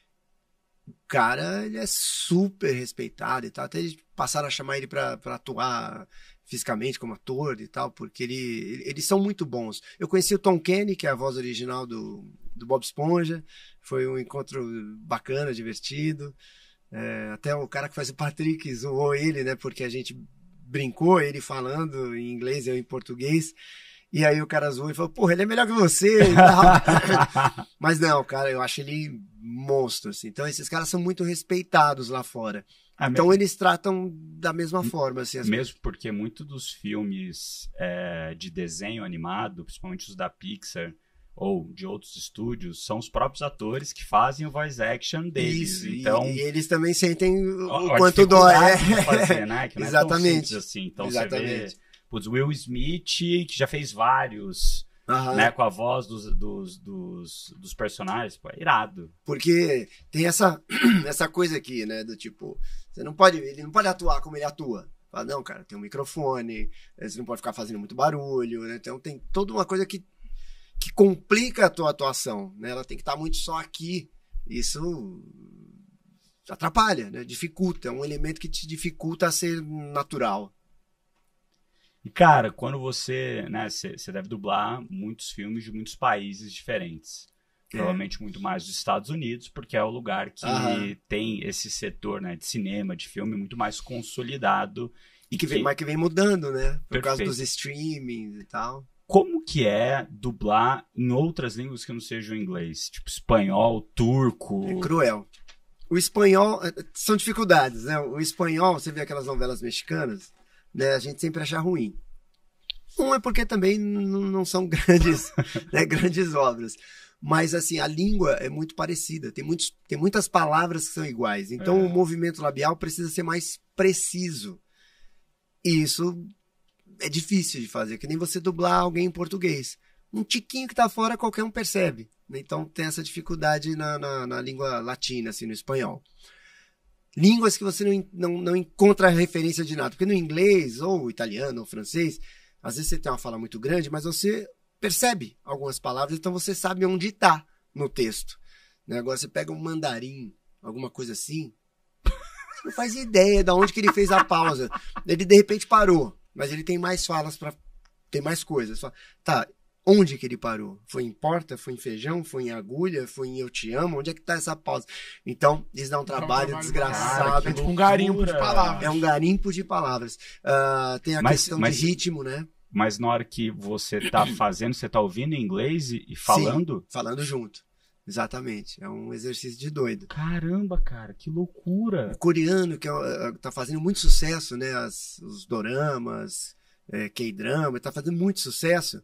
o cara ele é super respeitado e tal, até eles passaram a chamar ele para atuar fisicamente como ator e tal, porque ele, eles são muito bons. Eu conheci o Tom Kenny, que é a voz original do, do Bob Esponja, foi um encontro bacana, divertido. É, até o cara que faz o Patrick zoou ele, né? Porque a gente brincou, ele falando em inglês e eu em português. E aí o cara zoou e falou, porra, ele é melhor que você. [laughs] Mas não, cara, eu acho ele monstro, assim. Então esses caras são muito respeitados lá fora então eles tratam da mesma forma, assim. As mesmo porque muito dos filmes é, de desenho animado, principalmente os da Pixar ou de outros estúdios, são os próprios atores que fazem o voice action deles. Isso, então e, eles também sentem o, quanto dói. É. Fazer, né? [laughs] É Exatamente. É assim. Então Exatamente. você vê, putz, Will Smith que já fez vários né? Com a voz dos, dos, dos, dos personagens, pô, é irado. Porque tem essa, [clears throat] essa coisa aqui, né? Do tipo, você não pode, ele não pode atuar como ele atua. Fala, não, cara, tem um microfone, eh, você não pode ficar fazendo muito barulho, né? Então tem toda uma coisa que, que complica a tua atuação, né? Ela tem que estar tá muito só aqui. Isso atrapalha, né? Dificulta, é um elemento que te dificulta a ser natural. E, cara, quando você, né, você deve dublar muitos filmes de muitos países diferentes. É. Provavelmente muito mais dos Estados Unidos, porque é o lugar que Aham. tem esse setor, né, de cinema, de filme muito mais consolidado. E que vem, que... mas que vem mudando, né? Por Perfeito. causa dos streamings e tal. Como que é dublar em outras línguas que não sejam inglês? Tipo espanhol, turco. É cruel. O espanhol. Eh, são dificuldades, né? O espanhol, você vê aquelas novelas mexicanas né, a gente sempre achar ruim. Um é porque também não são [laughs] grandes, né, grandes obras. Mas, assim, a língua é muito parecida. Tem, muitos, tem muitas palavras que são iguais. Então, é. o movimento labial precisa ser mais preciso. E isso é difícil de fazer. Que nem você dublar alguém em português. Um tiquinho que está fora, qualquer um percebe. Né? Então, tem essa dificuldade na, na, na língua latina, assim, no espanhol línguas que você não, não, não encontra referência de nada. Porque no inglês, ou italiano, ou francês, às vezes você tem uma fala muito grande, mas você percebe algumas palavras, então você sabe onde está no texto. Né? Agora você pega um mandarim, alguma coisa assim, você não faz ideia de onde que ele fez a pausa. Ele de repente parou, mas ele tem mais falas para tem mais coisas. Tá, Onde que ele parou? Foi em porta? Foi em feijão? Foi em agulha? Foi em eu te amo? Onde é que tá essa pausa? Então, eles dão um então, trabalho, é um trabalho desgraçado. Cara, é tipo um garimpo de palavras. É um garimpo de palavras. Uh, tem a mas, questão mas, de ritmo, né? Mas na hora que você tá [clears throat] fazendo, você tá ouvindo em inglês e, e falando? Sim, falando junto. Exatamente, é um exercício de doido. Caramba, cara, que loucura! O coreano, que está é é, fazendo muito sucesso, né? As, os doramas, é, K-drama, está fazendo muito sucesso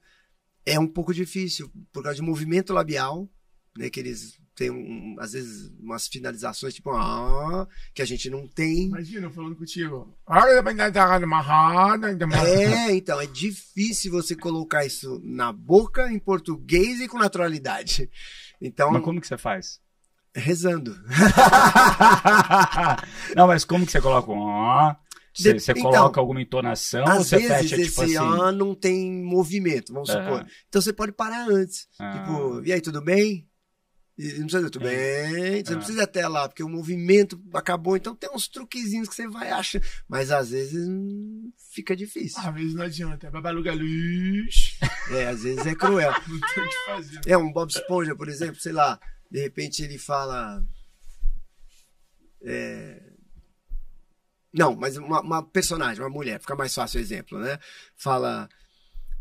é um pouco difícil por causa de movimento labial, né? Que eles têm, um, às vezes, umas finalizações tipo, ah, que a gente não tem. Imagina, falando contigo. É, então, é difícil você colocar isso na boca, em português e com naturalidade. Então, Mas como que você faz? Rezando. [laughs] não, mas como que você coloca um... Ah"? Você, você então, coloca alguma entonação às ou você vezes, fecha, tipo esse assim... Ah, não tem movimento, vamos uhum. supor. Então você pode parar antes. Uhum. Tipo, e aí, tudo bem? E não precisa dizer, tudo bem? Você não é. precisa até lá, porque o movimento acabou. Então tem uns truquezinhos que você vai achar. Mas às vezes fica difícil. Às vezes não adianta. É babaluga [laughs] É, às vezes é cruel. [laughs] não tem o que fazer. É, um Bob Esponja, por exemplo, sei lá. De repente ele fala... É, não, mas uma, uma personagem, uma mulher, fica mais fácil o exemplo, né? Fala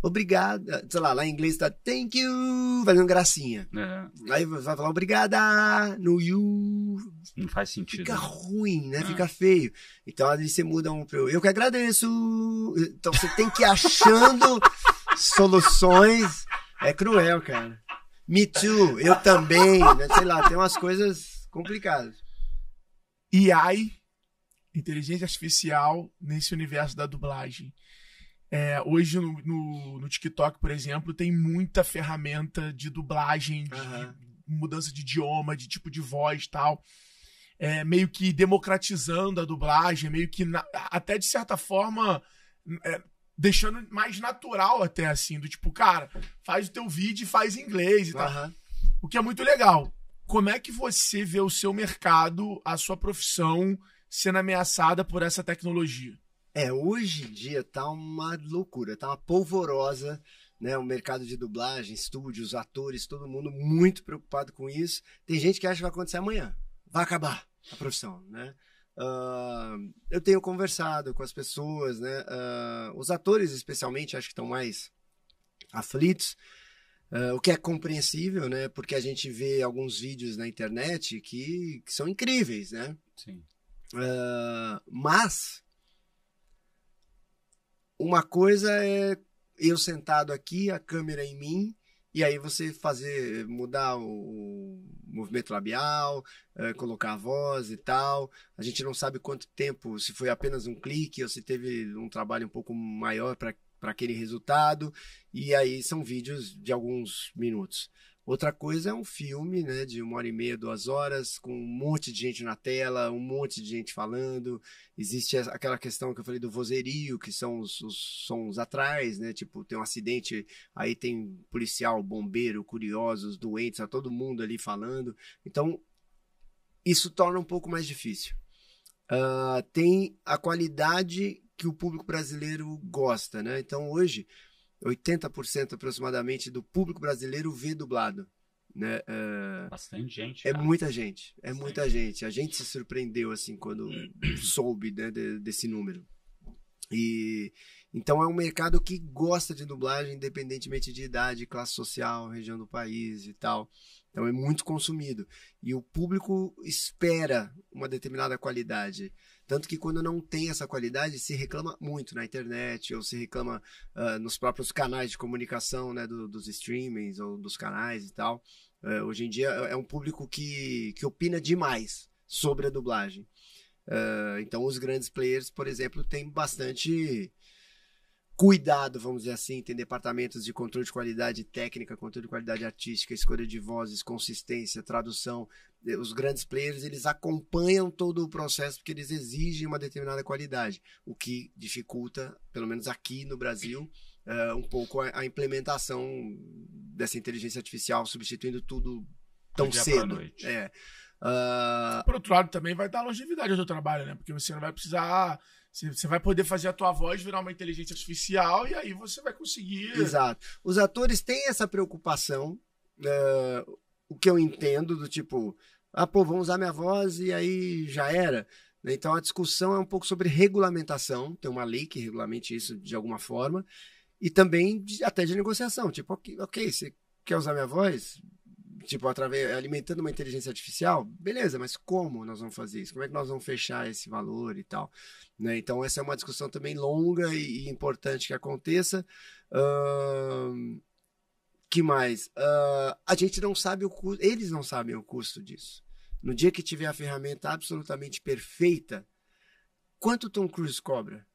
obrigada, sei lá, lá em inglês tá thank you, fazendo gracinha. É. Aí vai falar obrigada no you. Não faz sentido. Fica né? ruim, né? É. Fica feio. Então aí você muda um pro eu que agradeço. Então você tem que ir achando [laughs] soluções. É cruel, cara. Me too, eu também, né? sei lá, tem umas coisas complicadas. E aí inteligência artificial nesse universo da dublagem. É, hoje no, no, no, TikTok, por exemplo, tem muita ferramenta de dublagem, de uhum. mudança de idioma, de tipo de voz tal. É, meio que democratizando a dublagem, meio que na, até de certa forma é, deixando mais natural até assim, do tipo, cara, faz o teu vídeo e faz em inglês e uhum. tal. O que é muito legal. Como é que você vê o seu mercado, a sua profissão? sendo ameaçada por essa tecnologia? É, hoje em dia tá uma loucura, tá uma polvorosa, né? O mercado de dublagem, estúdios, atores, todo mundo muito preocupado com isso. Tem gente que acha que vai acontecer amanhã, vai acabar a profissão, né? Uh, eu tenho conversado com as pessoas, né? Uh, os atores, especialmente, acho que estão mais aflitos, uh, o que é compreensível, né? Porque a gente vê alguns vídeos na internet que, que são incríveis, né? Sim Uh, mas uma coisa é eu sentado aqui, a câmera em mim, e aí você fazer mudar o movimento labial, uh, colocar a voz e tal. A gente não sabe quanto tempo, se foi apenas um clique ou se teve um trabalho um pouco maior para aquele resultado. E aí são vídeos de alguns minutos. Outra coisa é um filme, né, de uma hora e meia, duas horas, com um monte de gente na tela, um monte de gente falando. Existe aquela questão que eu falei do vozerio, que são os, os sons atrás, né? Tipo, tem um acidente, aí tem policial, bombeiro, curiosos, doentes, tá todo mundo ali falando. Então, isso torna um pouco mais difícil. Uh, tem a qualidade que o público brasileiro gosta, né? Então, hoje, 80% aproximadamente do público brasileiro vê dublado. Né? É... Bastante gente. É cara. muita gente. É Bastante. muita gente. A gente se surpreendeu assim quando [clears throat] soube né, de, desse número. E então é um mercado que gosta de dublagem, independentemente de idade, classe social, região do país e tal. Então é muito consumido. E o público espera uma determinada qualidade. Tanto que quando não tem essa qualidade, se reclama muito na internet, ou se reclama uh, nos próprios canais de comunicação, né, do, dos streamings ou dos canais e tal. Uh, hoje em dia é, é um público que, que opina demais sobre a dublagem. Uh, então, os grandes players, por exemplo, têm bastante cuidado, vamos dizer assim, tem departamentos de controle de qualidade técnica, controle de qualidade artística, escolha de vozes, consistência, tradução, os grandes players eles acompanham todo o processo porque eles exigem uma determinada qualidade, o que dificulta, pelo menos aqui no Brasil, uh, um pouco a, a, implementação dessa inteligência artificial substituindo tudo tão cedo. É. Uh... Por outro lado, também vai dar longevidade ao seu trabalho, né? Porque você não vai precisar você vai poder fazer a tua voz virar uma inteligência artificial e aí você vai conseguir. Exato. Os atores têm essa preocupação. Uh, o que eu entendo do tipo, ah, pô, vamos usar minha voz e aí já era. Então a discussão é um pouco sobre regulamentação, tem uma lei que regulamente isso de alguma forma, e também de, até de negociação. Tipo, ok, você quer usar minha voz? Tipo, através, alimentando uma inteligência artificial? Beleza, mas como nós vamos fazer isso? Como é que nós vamos fechar esse valor e tal? Né? Então, essa é uma discussão também longa e, e importante que aconteça. Uh, que mais? Uh, a gente não sabe o custo, eles não sabem o custo disso. No dia que tiver a ferramenta absolutamente perfeita, quanto Tom Cruise cobra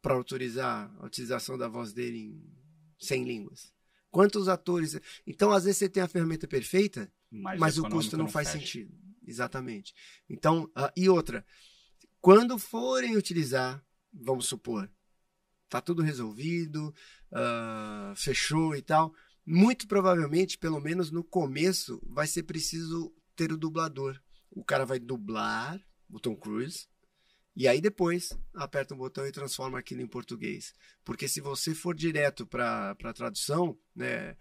para autorizar a utilização da voz dele em 100 línguas? Quantos atores? Então, às vezes você tem a ferramenta perfeita, mas, o custo não, não faz fecha. sentido. Exatamente. Então, uh, e outra, quando forem utilizar, vamos supor, está tudo resolvido, uh, fechou e tal muito provavelmente, pelo menos no começo, vai ser preciso ter o dublador. O cara vai dublar o Tom Cruise e aí depois aperta um botão e transforma aquilo em português. Porque se você for direto para a tradução, né,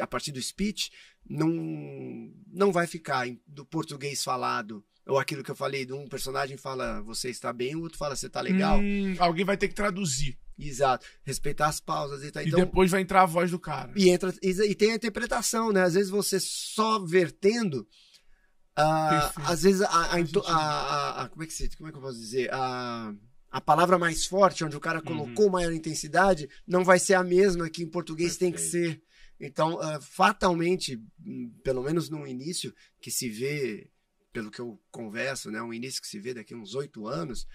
a partir do speech, não, não vai ficar do português falado ou aquilo que eu falei, de um personagem fala você está bem, o outro fala você está legal. Hum, alguém vai ter que traduzir. Exato. Respeitar as pausas e tal. Então, e depois vai entrar a voz do cara. E, entra, e, tem a interpretação, né? Às vezes você só vertendo. Uh, às vezes a, a, a, a, Como é que se. Como é que eu posso dizer? A. A palavra mais forte, onde o cara colocou uhum. maior intensidade, não vai ser a mesma que em português Perfeito. tem que ser. Então, uh, fatalmente, hum, pelo menos no início, que se vê, pelo que eu converso, né, um início que se vê daqui a uns oito anos,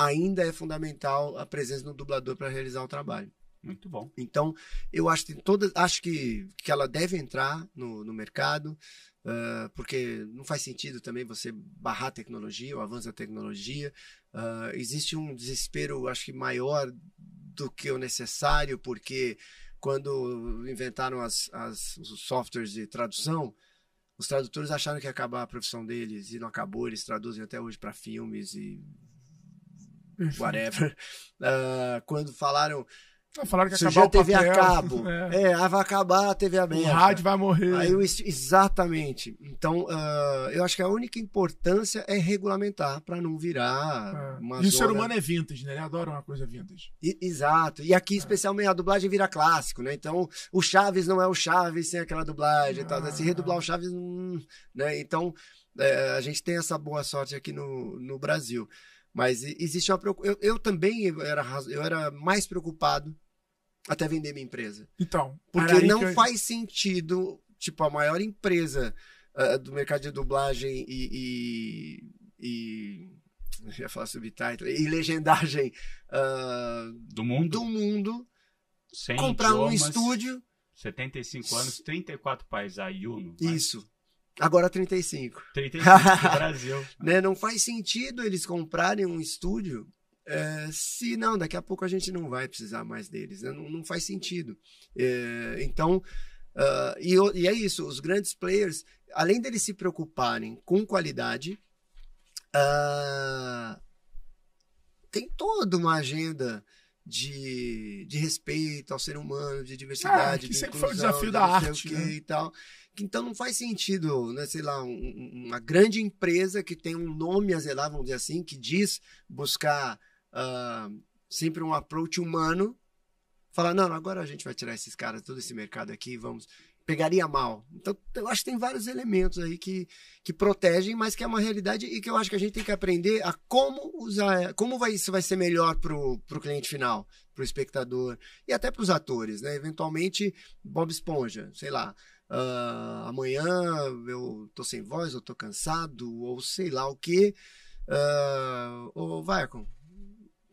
ainda é fundamental a presença do dublador para realizar o trabalho. Muito bom. Então, eu acho que toda, acho que, que ela deve entrar no, no mercado, uh, porque não faz sentido também você barrar a tecnologia, o avanço da tecnologia. Uh, existe um desespero, acho que maior do que o necessário, porque quando inventaram as, as, os softwares de tradução, os tradutores acharam que ia acabar a profissão deles e não acabou, eles traduzem até hoje para filmes e whatever, uh, quando falaram. Não, ah, falaram que acabar o TV papel. a cabo. [laughs] É. é, vai acabar a TV aberta. O rádio vai morrer. Aí, exatamente. Então, uh, eu acho que a única importância é regulamentar para não virar é. uma E zona... o ser humano é vintage, né? Ele adora uma coisa vintage. E, exato. E aqui, é. especialmente, a dublagem vira clássico, né? Então, o Chaves não é o Chaves sem aquela dublagem ah. e tal. Né? Se redublar o Chaves, hum, né? Então, é, a gente tem essa boa sorte aqui no, no Brasil. Mas existe uma preocupação. Eu, eu, também era, eu era mais preocupado até vender minha empresa. Então, porque não eu... faz sentido, tipo, a maior empresa uh, do mercado de dublagem e. e, e ia falar subtitle e legendagem uh, do mundo, do mundo Sem comprar idiomas, um estúdio 75 anos, 34 países, a Yuno. Isso. Agora 35. 35 no [laughs] Brasil. né? Não faz sentido eles comprarem um estúdio é, se não, daqui a pouco a gente não vai precisar mais deles. Né? Não, não, faz sentido. É, então, uh, e, e, é isso, os grandes players, além deles se preocuparem com qualidade, uh, tem toda uma agenda de, de respeito ao ser humano, de é, diversidade, ah, que de inclusão, foi o desafio da arte, né? e tal. Então não faz sentido, né, sei lá, um, uma grande empresa que tem um nome a zelar, vamos dizer assim, que diz buscar uh, sempre um approach humano, falar, não, agora a gente vai tirar esses caras, todo esse mercado aqui, vamos. Pegaria mal. Então, eu acho que tem vários elementos aí que, que protegem, mas que é uma realidade e que eu acho que a gente tem que aprender a como usar, como vai, isso vai ser melhor para o cliente final, para o espectador e até para os atores, né? Eventualmente, Bob Esponja, sei lá uh, amanhã eu tô sem voz, eu tô cansado, ou sei lá o que. Uh, ah, ou vai,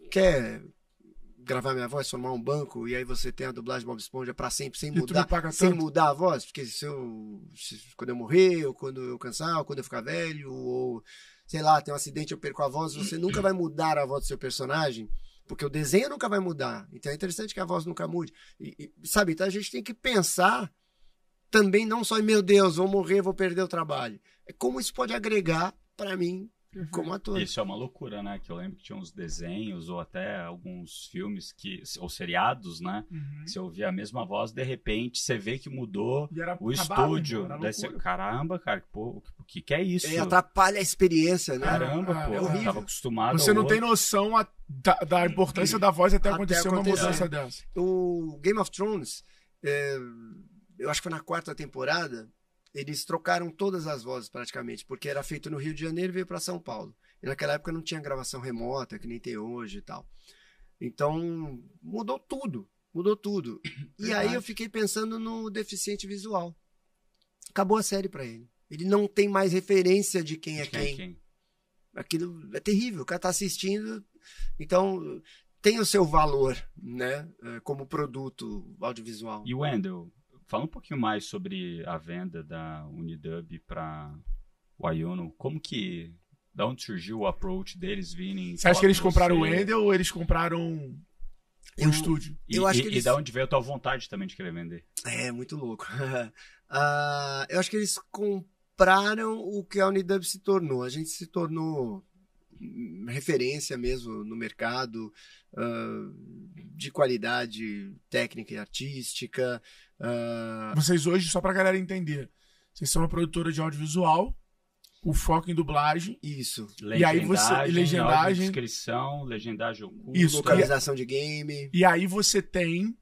quer gravar minha voz, formar um banco, e aí você tem a dublagem Bob Esponja para sempre, sem mudar, sem mudar a voz, porque se eu, se, quando eu morrer, ou quando eu cansar, ou quando eu ficar velho, ou sei lá, tem um acidente, eu perco a voz, você [clears throat] nunca vai mudar a voz do seu personagem, porque o desenho nunca vai mudar. Então é interessante que a voz nunca mude. E, e, sabe, então a gente tem que pensar também não só, meu Deus, vou morrer, vou perder o trabalho. É como isso pode agregar para mim uhum. como ator. Isso é uma loucura, né? Que eu lembro que tinha uns desenhos ou até alguns filmes que ou seriados, né? Uhum. você ouvia a mesma voz, de repente você vê que mudou o estúdio. Desse... Caramba, cara, que, porra. que que é isso? É, atrapalha a experiência, né? Caramba, ah, pô, é horrível. tava acostumado. Você não outro. tem noção a, da, da, importância hum, da voz até, até acontecer, acontecer uma mudança é. dessa. O Game of Thrones é, eu acho que foi na quarta temporada, eles trocaram todas as vozes praticamente, porque era feito no Rio de Janeiro e veio para São Paulo. E naquela época não tinha gravação remota, que nem tem hoje e tal. Então, mudou tudo, mudou tudo. [coughs] E aí eu fiquei pensando no deficiente visual. Acabou a série para ele. Ele não tem mais referência de quem é quem. É quem. É quem. Aquilo é terrível, o cara tá assistindo. Então, tem o seu valor, né, eh, como produto audiovisual. E o Wendell, Fala um pouquinho mais sobre a venda da Unidub para o Iono. Como que. Da onde surgiu o approach deles virem. Você acha que eles compraram o Ender ou eles compraram um estúdio? E, eu acho e, que eles... e da onde veio a tua vontade também de querer vender? É, muito louco. uh, [laughs] eu acho que eles compraram o que a Unidub se tornou. A gente se tornou referência mesmo no mercado. Ah, de qualidade técnica e artística. Uh... Vocês hoje, só para a galera entender, vocês são uma produtora de audiovisual, o foco em dublagem. Isso. E aí você. Legendagem. Descrição, legendagem oculta. Isso. Localização de game. E aí você tem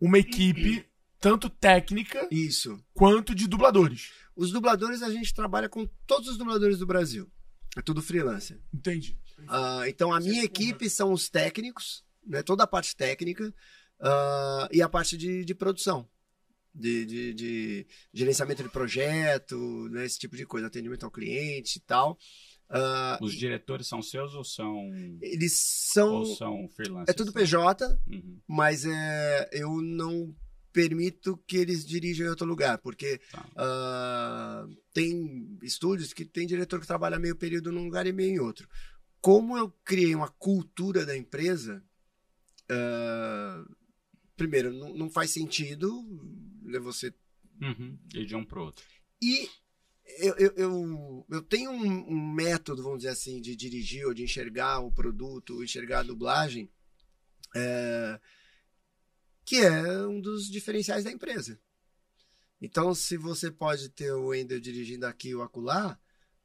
uma equipe, tanto técnica. Isso. Quanto de dubladores. Os dubladores, a gente trabalha com todos os dubladores do Brasil. É tudo freelancer. Entendi. Uh, então a é minha né? equipe são os técnicos, né? Toda a parte técnica uh, e a parte de, de produção. De, de, de, gerenciamento de projeto, né, esse tipo de coisa, atendimento ao cliente e tal. Uh, Os diretores são seus ou são. Eles são. Ou são freelancers? É tudo PJ, uhum. mas é, eu não permito que eles dirijam em outro lugar, porque tá. uh, tem estúdios que tem diretor que trabalha meio período num lugar e meio em outro. Como eu criei uma cultura da empresa, uh, primeiro, não, não, faz sentido né, você. Uhum, ir de um para outro. E eu, eu, eu, eu tenho um, um, método, vamos dizer assim, de dirigir ou de enxergar o produto, enxergar a dublagem. Uh, que é um dos diferenciais da empresa. Então, se você pode ter o Wendel dirigindo aqui o acolá...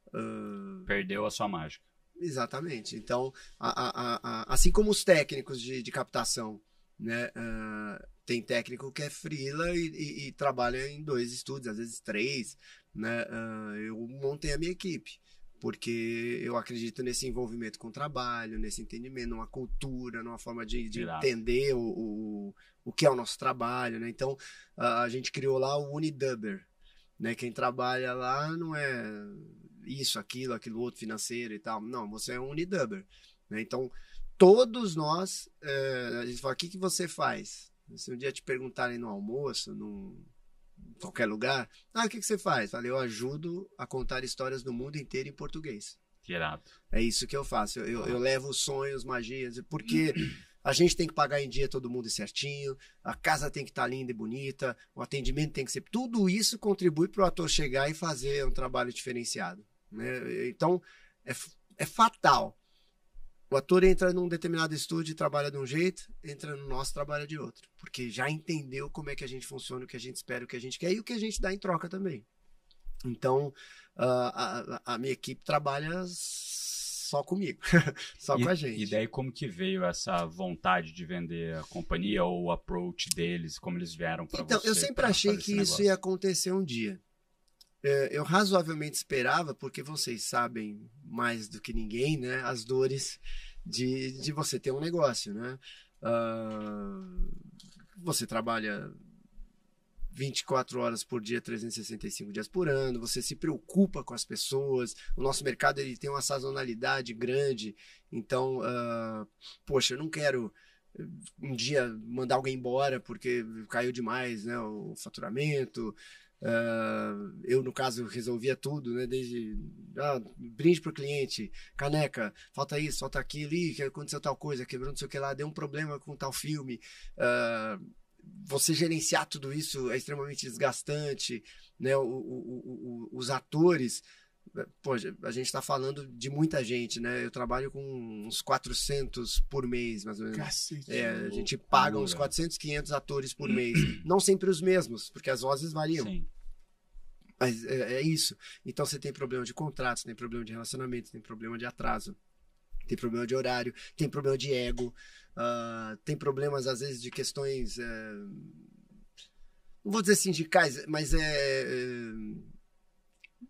Uh... Perdeu a sua mágica. Exatamente. Então, a, a, a, assim como os técnicos de, de captação, né? Uh, tem técnico que é frila e, e, e, trabalha em dois estúdios, às vezes três, né? Uh, eu montei a minha equipe porque eu acredito nesse envolvimento com o trabalho, nesse entendimento, numa cultura, numa forma de, de entender o, o, o, que é o nosso trabalho, né? Então, a, gente criou lá o Unidubber, né? Quem trabalha lá não é isso, aquilo, aquilo outro, financeiro e tal. Não, você é um Unidubber, né? Então, todos nós, é, a gente fala, o que, que você faz? Se um dia te perguntarem no almoço, num qualquer lugar. Ah, o que, que você faz? Falei, eu ajudo a contar histórias do mundo inteiro em português. Irado. É isso que eu faço. Eu, eu, eu ah. levo sonhos, magias, porque a gente tem que pagar em dia todo mundo certinho, a casa tem que estar tá linda e bonita, o atendimento tem que ser. Tudo isso contribui para o ator chegar e fazer um trabalho diferenciado. Né? Então, é, é fatal. O ator entra num determinado estúdio e trabalha de um jeito, entra no nosso trabalha de outro, porque já entendeu como é que a gente funciona, o que a gente espera, o que a gente quer e o que a gente dá em troca também. Então, ah, a, a, a minha equipe trabalha só comigo, [laughs] só e, com a gente. E daí como que veio essa vontade de vender a companhia ou o approach deles, como eles vieram para então, você? Então, eu sempre achei que isso ia acontecer um dia. É, eu razoavelmente esperava, porque vocês sabem mais do que ninguém, né? As dores de, de você ter um negócio, né? Uh, você trabalha 24 horas por dia, 365 dias por ano, você se preocupa com as pessoas, o nosso mercado ele tem uma sazonalidade grande, então, uh, poxa, eu não quero eh, um dia mandar alguém embora porque caiu demais né, o faturamento, Uh, eu, no caso, resolvia tudo, né? Desde ah, brinde para o cliente, caneca, falta isso, falta aquilo, que aconteceu tal coisa, quebrou não sei o que lá, deu um problema com tal filme. Uh, você gerenciar tudo isso é extremamente desgastante, né? O, o, o, os atores Poxa, a gente está falando de muita gente, né? Eu trabalho com uns 400 por mês, mais ou menos. Cacete, é, a é gente paga loucura. uns 400, 500 atores por hum. mês. Não sempre os mesmos, porque as vozes variam. Sim. Mas é, é isso. Então você tem problema de contratos, tem problema de relacionamento, tem problema de atraso tem problema de horário, tem problema de ego, uh, tem problemas às vezes de questões, uh, não vou dizer sindicais, mas é, uh,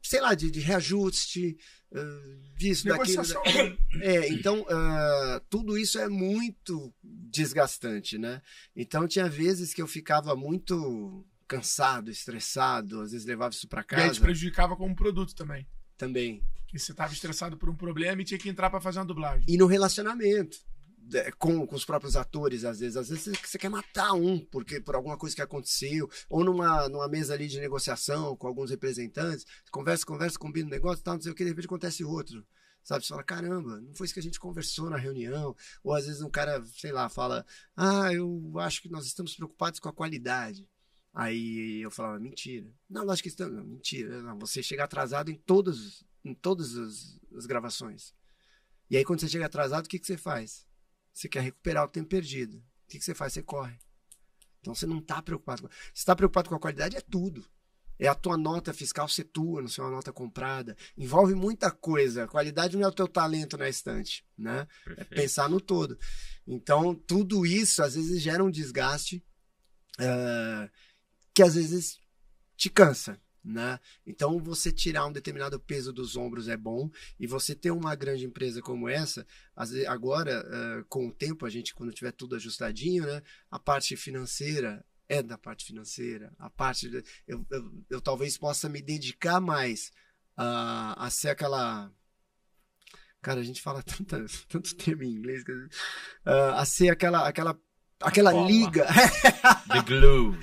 sei lá, de, de reajuste, uh, disso, daquilo. Da... Né? É, então, uh, tudo isso é muito desgastante, né? Então, tinha vezes que eu ficava muito cansado, estressado, às vezes levava isso para casa. E aí te prejudicava como produto também. Também. Que você estava estressado por um problema e tinha que entrar para fazer uma dublagem. E no relacionamento. É, com, com os próprios atores, às vezes. Às vezes você quer matar um porque por alguma coisa que aconteceu, ou numa, numa mesa ali de negociação com alguns representantes, conversa, conversa, combina um negócio, tal, não sei o que, de repente acontece outro. Sabe, você fala, caramba, não foi isso que a gente conversou na reunião. Ou às vezes um cara, sei lá, fala, ah, eu acho que nós estamos preocupados com a qualidade. Aí eu falava, mentira. Não, lógico que estamos, não, mentira. Não, você chega atrasado em todas, em todas as, as gravações. E aí quando você chega atrasado, o que, que você faz? Você quer recuperar o tempo perdido. O que, que você faz? Você corre. Então você não está preocupado. Com... Você está preocupado com a qualidade, é tudo. É a tua nota fiscal ser tua, não ser uma nota comprada. Envolve muita coisa. A qualidade não é o teu talento na estante, né? É pensar no todo. Então, tudo isso às vezes gera um desgaste uh, que às vezes te cansa. Né? Então, você tirar um determinado peso dos ombros é bom, e você ter uma grande empresa como essa, agora, com o tempo, a gente, quando tiver tudo ajustadinho, né, a parte financeira é da parte financeira, a parte. De, eu, eu, eu, talvez possa me dedicar mais a, a ser aquela. Cara, a gente fala [laughs] tanto, tanto termo em inglês. Uh, a ser aquela, aquela Aquela liga. [laughs] The glue.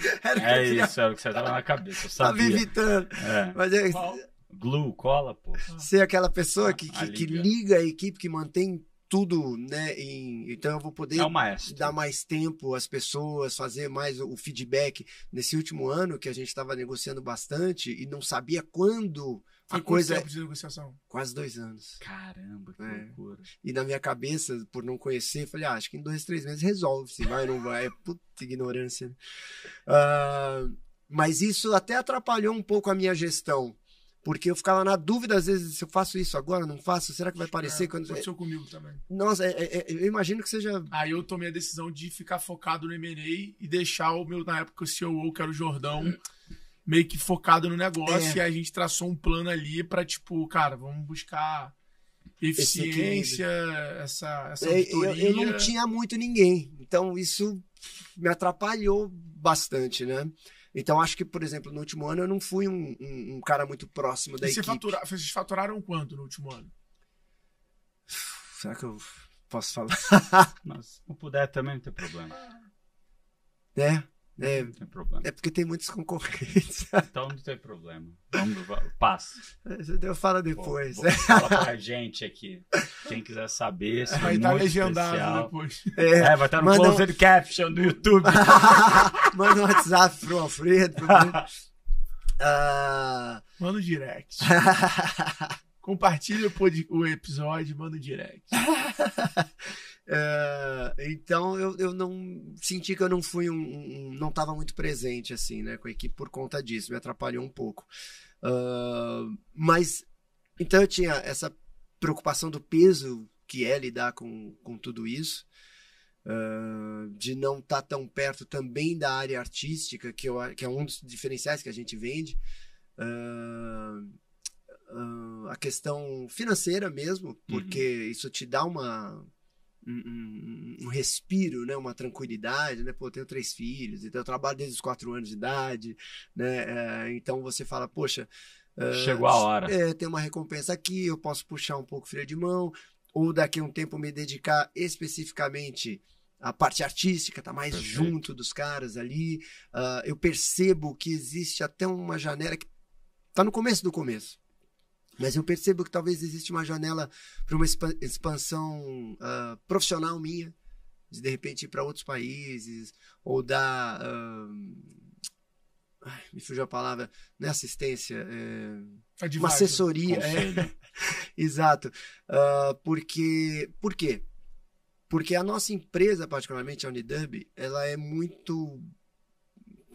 é isso, era o que você tava na cabeça. Eu sabia. Tava evitando. É. Mas é... Glue, cola, pô. Ser aquela pessoa que, que, que liga a equipe, que mantém tudo, né? Em, então eu vou poder é dar mais tempo às pessoas, fazer mais o feedback. Nesse último ano que a gente estava negociando bastante e não sabia quando a coisa é tempo de negociação? Quase dois anos. Caramba, que é. loucura. E na minha cabeça, por não conhecer, falei, ah, acho que em dois, três meses resolve, se vai ou não vai. É [laughs] puta ignorância. Uh, mas isso até atrapalhou um pouco a minha gestão. Porque eu ficava na dúvida, às vezes, se eu faço isso agora, não faço, será que vai parecer é, quando. Aconteceu comigo também. Nossa, é, é, é, eu imagino que seja. Aí eu tomei a decisão de ficar focado no MA e deixar o meu, na época, o CEO, que era o Jordão meio que focado no negócio é. e a gente traçou um plano ali para tipo, cara, vamos buscar eficiência, essa, essa é, eu, eu, não tinha muito ninguém, então isso me atrapalhou bastante, né? Então acho que, por exemplo, no último ano eu não fui um, um, um cara muito próximo da e equipe. Você fatura, vocês faturaram quanto no último ano? Será que eu posso falar? [laughs] se não puder também não tem problema. É. É, não tem problema. É porque tem muitos concorrentes. [laughs] Então não tem problema. Vamos, passa. Eu falo depois. Vou, vou fala pra [laughs] gente aqui. Quem quiser saber. vai é tá estar legendado especial. depois. É, é, vai estar tá no Manda Closed um... Caption do YouTube. [laughs] Manda um WhatsApp pro Alfredo. Pro... uh... Manda um direct. Compartilha o, o episódio, manda um direct. Eh, então eu, eu não senti que eu não fui um, um não estava muito presente assim né com a equipe por conta disso me atrapalhou um pouco uh, mas então eu tinha essa preocupação do peso que é lidar com, com tudo isso uh, de não estar tá tão perto também da área artística que, eu, que é um dos diferenciais que a gente vende uh, a questão financeira mesmo uhum. porque uhum. isso te dá uma um, um, respiro, né? Uma tranquilidade, né? Pô, eu tenho três filhos, então eu trabalho desde os quatro anos de idade, né? É, então você fala, poxa... Eh, Chegou a hora. É, tem uma recompensa aqui, eu posso puxar um pouco freio de mão, ou daqui a um tempo me dedicar especificamente à parte artística, tá mais Perfeito. junto dos caras ali. Uh, eu percebo que existe até uma janela que tá no começo do começo. Mas eu percebo que talvez exista uma janela para uma expansão uh, profissional minha, de de repente ir para outros países, ou dar. Uh, ai, me fugiu a palavra, não é assistência, é uma assessoria. É. [laughs] Exato. Uh, porque, por quê? Porque a nossa empresa, particularmente a Unidub, ela é muito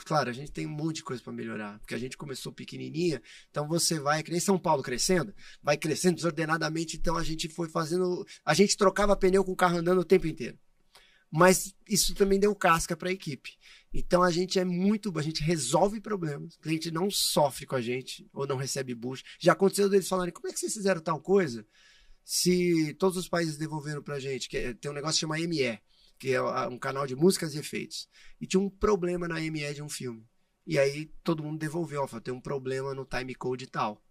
Claro, a gente tem um monte de coisa para melhorar, porque a gente começou pequenininha, então você vai, que nem São Paulo crescendo, vai crescendo desordenadamente, então a gente foi fazendo, a gente trocava pneu com o carro andando o tempo inteiro. Mas isso também deu casca para a equipe. Então a gente é muito, a gente resolve problemas, o cliente não sofre com a gente ou não recebe bucha. Já aconteceu deles falarem: "Como é que vocês fizeram tal coisa?" se todos os países devolveram para a gente, que é, tem um negócio que chama ME, que é ah, um canal de músicas e efeitos. E tinha um problema na ME de um filme. E aí todo mundo devolveu, falou, tem um problema no timecode e tal.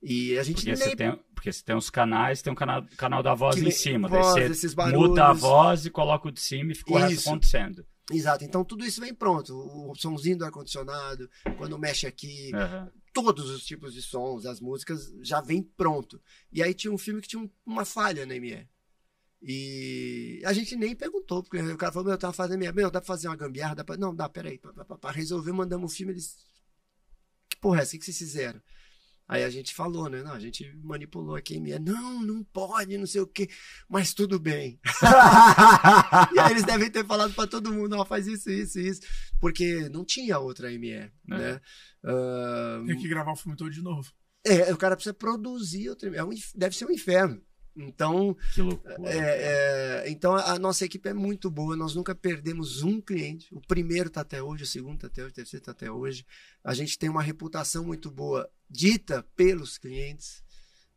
E a gente porque nem... Você tem, porque você tem os canais, tem um canal, canal da voz que, em cima. Voz, você muda a voz e coloca o de cima e fica o resto acontecendo. Exato, então tudo isso vem pronto. O somzinho do ar-condicionado, quando mexe aqui, uhum. todos os tipos de sons, as músicas já vem pronto. E aí tinha um filme que tinha uma falha na ME. E a gente nem perguntou, porque o cara falou: Meu, eu tá tava fazendo minha. Meu, dá pra fazer uma gambiarra? Dá pra... Não, dá, peraí. Pá, pá, pá, Resolveu, mandamos o filme. Eles. Que porra é essa? O que vocês fizeram? Aí a gente falou, né? Não, a gente manipulou a queimia. Não, não pode, não sei o quê. Mas tudo bem. [laughs] e aí eles devem ter falado para todo mundo, ó, faz isso, isso, isso. Porque não tinha outra ME, é. né? Tem que gravar o filme todo de novo. É, o cara precisa produzir outro... É um, deve ser um inferno. Então, é, é, então a nossa equipe é muito boa. Nós nunca perdemos um cliente. O primeiro está até hoje, o segundo está até hoje, o terceiro está até hoje. A gente tem uma reputação muito boa, dita pelos clientes.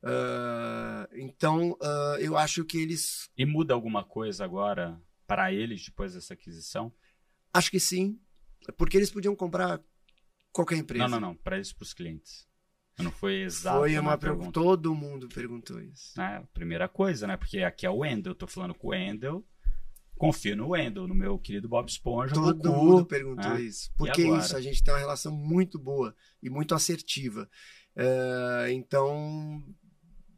Uh, então, uh, eu acho que eles. E muda alguma coisa agora para eles depois dessa aquisição? Acho que sim, porque eles podiam comprar qualquer empresa. Não, não, não. Para eles, para os clientes. Não foi exato. Foi uma pergunta. Todo mundo perguntou isso. É, primeira coisa, né? Porque aqui é o Wendel, eu tô falando com o Wendel. Confio no Wendel, no meu querido Bob Esponja. Todo Goku, mundo perguntou né? isso. Porque isso, a gente tem uma relação muito boa e muito assertiva. Uh, então,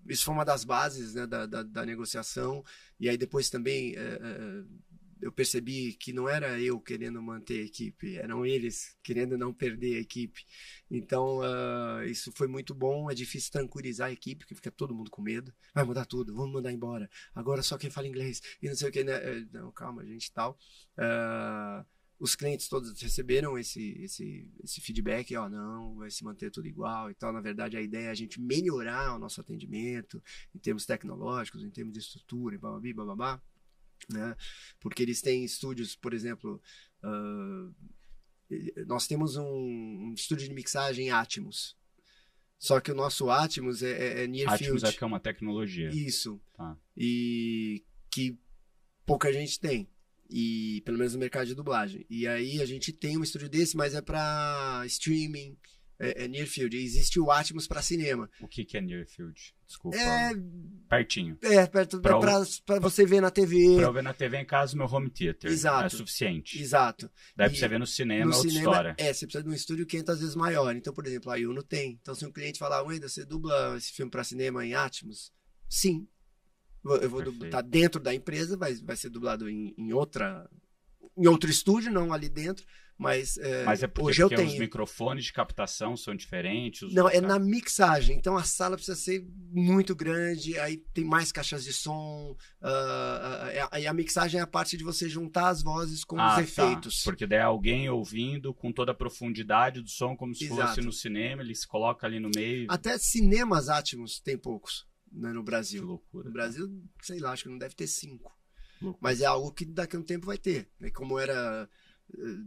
isso foi uma das bases né, da, da, da, negociação. E aí depois também. Uh, uh, eu percebi que não era eu querendo manter a equipe, eram eles querendo não perder a equipe. Então, uh, isso foi muito bom. É difícil tranquilizar a equipe, porque fica todo mundo com medo. Vai mudar tudo, vamos mandar embora. Agora só quem fala inglês e não sei o que. Né? É, não, calma, gente, tal. Uh, os clientes todos receberam esse, esse, esse feedback, ó, não, vai se manter tudo igual e tal. Na verdade, a ideia é a gente melhorar o nosso atendimento em termos tecnológicos, em termos de estrutura e blá, blá né? Porque eles têm estúdios, por exemplo, uh, nós temos um, um, estúdio de mixagem Atmos. Só que o nosso Atmos é, é, é near Atmos field. Atmos é, é uma tecnologia. Isso. Tá. E que pouca gente tem. E pelo menos no mercado de dublagem. E aí a gente tem um estúdio desse, mas é para streaming, é, é, near field. Existe o Atmos para cinema. O que, que é near field? Desculpa. É. Pertinho. É, perto para o... você ver na TV. Para eu ver na TV é em casa, meu home theater. É Exato. É suficiente. Exato. Daí para você ver no cinema, no outra cinema, história. É, você precisa de um estúdio 500 vezes maior. Então, por exemplo, a Yuno tem. Então, se um cliente falar, Wenda, você dubla esse filme para cinema em Atmos? Sim. Eu vou estar tá dentro da empresa, vai, vai ser dublado em, em outra em outro estúdio, não ali dentro, mas é, Mas é porque, hoje eu porque tenho. os microfones de captação são diferentes? Não, é na mixagem. Então a sala precisa ser muito grande, aí tem mais caixas de som. Uh, e a mixagem é a parte de você juntar as vozes com ah, os tá. efeitos. Tá. Porque daí é alguém ouvindo com toda a profundidade do som, como se Exato. fosse no cinema, ele se coloca ali no meio. Até cinemas átimos tem poucos né, no Brasil. Que loucura. No né? Brasil, sei lá, acho que não deve ter cinco. Loucura. Mas é algo que daqui a um tempo vai ter. Né? Como era eh,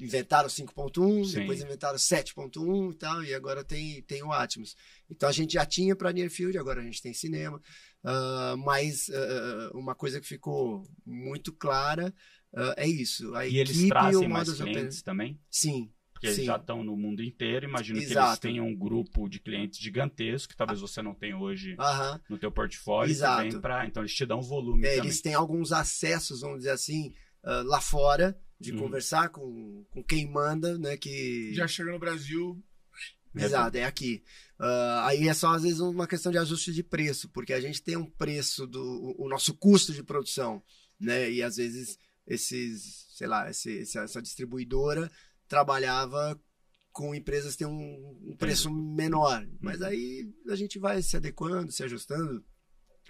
inventaram 5.1, depois inventaram 7.1 e tal, e agora tem, tem o Atmos. Então a gente já tinha para Nearfield, agora a gente tem cinema, uh, mas uh, uma coisa que ficou muito clara uh, é isso. A e eles trazem mais clientes também? Sim. Porque sim. eles já estão no mundo inteiro, imagino Exato. que eles tenham um grupo de clientes gigantesco, que talvez você não tenha hoje no teu portfólio. Exato. Pra, então eles te dão volume é, Eles têm alguns acessos, vamos dizer assim, lá fora, de uhum. conversar com, com quem manda, né? Que... Já chega no Brasil. Né? Exato, é aqui. Uh, aí é só, às vezes, uma questão de ajuste de preço, porque a gente tem um preço do. o nosso custo de produção, né? E às vezes esses, sei lá, esse, essa distribuidora trabalhava com empresas que têm um, um preço uhum. menor. Mas uhum. aí a gente vai se adequando, se ajustando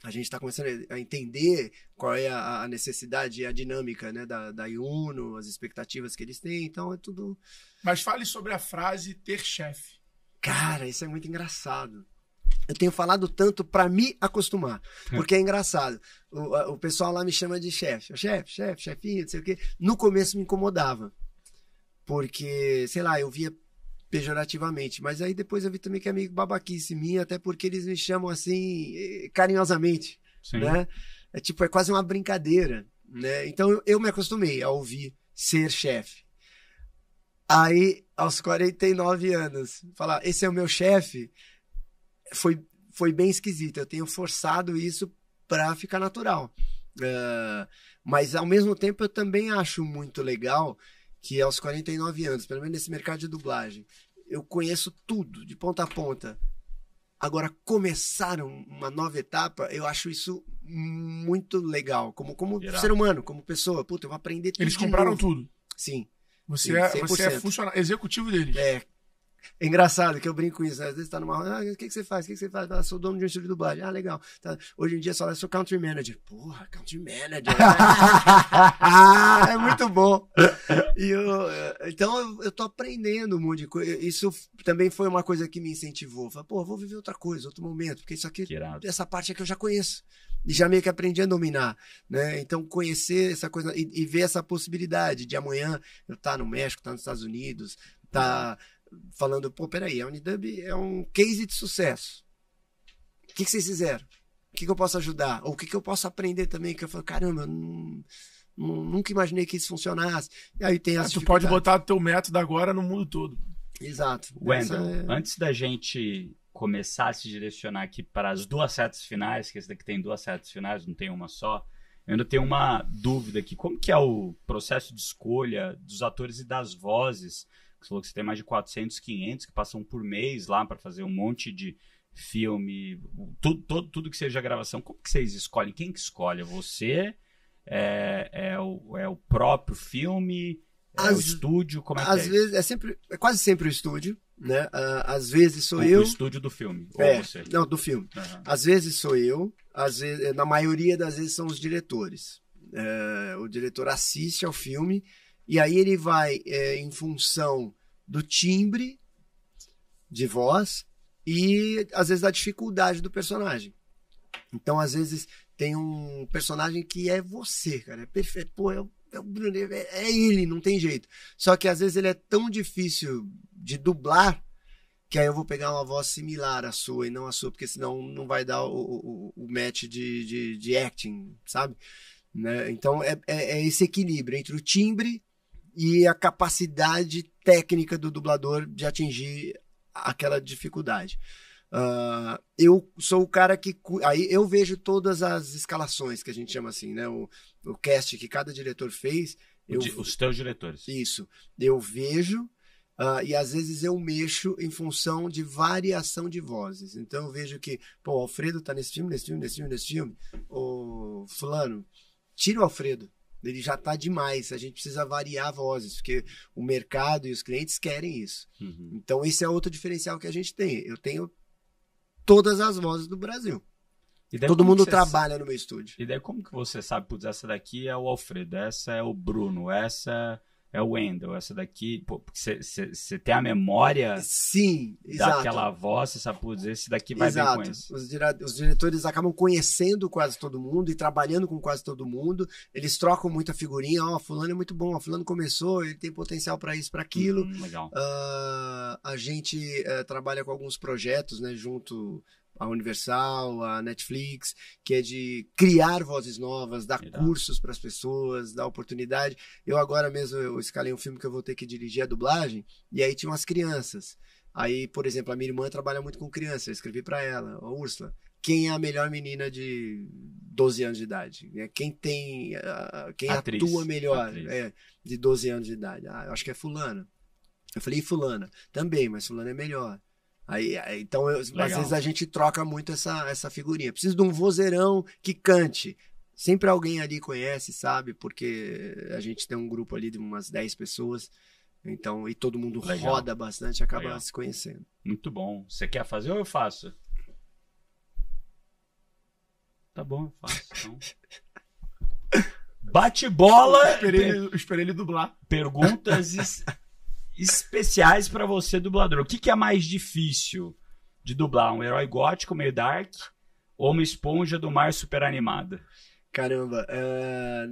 a gente está começando a entender qual é a, a necessidade e a dinâmica né, da, da Iuno, as expectativas que eles têm, então é tudo. Mas fale sobre a frase ter chefe. Cara, isso é muito engraçado. Eu tenho falado tanto para me acostumar, é. porque é engraçado. O, o pessoal lá me chama de chefe, chefe, chefe, chefinho, não sei o quê. No começo me incomodava, porque, sei lá, eu via pejorativamente. Mas aí depois eu vi também que é meio babaquice minha, até porque eles me chamam assim eh, carinhosamente, Sim. né? É tipo, é quase uma brincadeira, né? Então eu, me acostumei a ouvir ser chefe. Aí, aos 49 anos, falar, esse é o meu chefe, foi, foi bem esquisito. Eu tenho forçado isso para ficar natural. Uh, mas, ao mesmo tempo, eu também acho muito legal que é aos 49 anos, pelo menos nesse mercado de dublagem, eu conheço tudo, de ponta a ponta. Agora, começar uma nova etapa, eu acho isso muito legal. Como, como ser humano, como pessoa. Puta, eu vou aprender tudo. Eles compraram tudo. Sim. Você, sim, é, é funcionário, executivo deles. É, é engraçado que eu brinco com isso. Né? Às vezes tá numa roda, ah, o que, que você faz? O que, que você faz? Ah, sou dono de um estúdio de dublagem. Ah, legal. Tá. Hoje em dia só é sou country manager. Porra, country manager. Né? [laughs] [laughs] é muito bom. E eu, eh, então eu tô aprendendo um monte de coisa. Isso também foi uma coisa que me incentivou. Falei, pô, vou viver outra coisa, outro momento, porque isso aqui, essa parte aqui eu já conheço. E já meio que aprendi a dominar, né? Então conhecer essa coisa e, e ver essa possibilidade de amanhã eu estar tá no México, estar tá nos Estados Unidos, tá falando, pô, peraí, a Unidub é um case de sucesso. O que, que vocês fizeram? O que, que eu posso ajudar? Ou o que, que eu posso aprender também? Que eu falo, caramba, não Nunca imaginei que isso funcionasse. E aí tem é, as ah, Tu pode botar teu método agora no mundo todo. Exato. Wendel, é... antes da gente começar a se direcionar aqui para as duas setas finais, que esse daqui tem duas setas finais, não tem uma só, eu ainda tenho uma dúvida aqui. Como que é o processo de escolha dos atores e das vozes? Você falou que você tem mais de 400, 500 que passam por mês lá para fazer um monte de filme, tudo, tudo, tudo que seja gravação. Como que vocês escolhem? Quem que escolhe? É você é, é, o, é o próprio filme? É As, o estúdio? Como é que às é? Vezes, é, sempre, é quase sempre o estúdio. Né? Ah, às vezes sou o, eu. O estúdio do filme. É, não, do filme. Uhum. Às vezes sou eu, às vezes, eh, na maioria das vezes são os diretores. É, o diretor assiste ao filme e aí ele vai é, em função do timbre de voz e às vezes da dificuldade do personagem. Então, às vezes, tem um personagem que é você, cara. É perfeito. Pô, é, é, é o Bruno, é, é, ele, não tem jeito. Só que às vezes ele é tão difícil de dublar que aí eu vou pegar uma voz similar à sua e não à sua, porque senão não vai dar o, o, o match de, de, de, acting, sabe? Né? Então é, é, é, esse equilíbrio entre o timbre e a capacidade técnica do dublador de atingir aquela dificuldade. Ah, eu sou o cara que. Aí eu vejo todas as escalações que a gente chama assim, né? O, o cast que cada diretor fez. Eu, os teus diretores. Isso. Eu vejo uh, e às vezes eu mexo em função de variação de vozes. Então eu vejo que, pô, o Alfredo tá nesse filme, nesse filme, nesse filme, nesse filme. O Fulano, tira o Alfredo. Ele já tá demais. A gente precisa variar vozes, porque o mercado e os clientes querem isso. Uhum. Então esse é outro diferencial que a gente tem. Eu tenho todas as vozes do Brasil. Daí, Todo mundo trabalha sabe? no meu estúdio. E daí como que você sabe, putz, essa daqui é o Alfredo, essa é o Bruno, essa é é o Wendell. Essa daqui, você tem a memória Sim, exato. daquela voz, você sabe, putz, esse daqui vai exato. bem com esse. Os, dire... os diretores acabam conhecendo quase todo mundo e trabalhando com quase todo mundo. Eles trocam muita figurinha. Ó, oh, fulano é muito bom, ó, fulano começou, ele tem potencial para isso, para aquilo. Hum, legal. Uh, a gente uh, trabalha com alguns projetos, né, junto a Universal, a Netflix, que é de criar vozes novas, dar cursos para as pessoas, dar oportunidade. Eu agora mesmo eu escalei um filme que eu vou ter que dirigir a é dublagem e aí tinha umas crianças. Aí, por exemplo, a minha irmã trabalha muito com criança, eu escrevi para ela, a Úrsula, quem é a melhor menina de 12 anos de idade? É, quem tem, ah, quem Atriz. atua melhor é, de 12 anos de idade? Ah, eu acho que é fulana. Eu falei, fulana? Também, mas fulana é melhor. Aí, então, eu, às vezes a gente troca muito essa, essa figurinha. Preciso de um vozeirão que cante. Sempre alguém ali conhece, sabe? Porque a gente tem um grupo ali de umas 10 pessoas. Então, e todo mundo Legal. roda bastante, acaba Legal. se conhecendo. Muito bom. Você quer fazer ou eu faço? Tá bom, eu faço. Então. [laughs] Bate bola. Eu esperei, eu esperei ele dublar. Perguntas e especiais para você, dublador. O que, que, é mais difícil de dublar? Um herói gótico meio dark ou uma esponja do mar super animada? Caramba, é,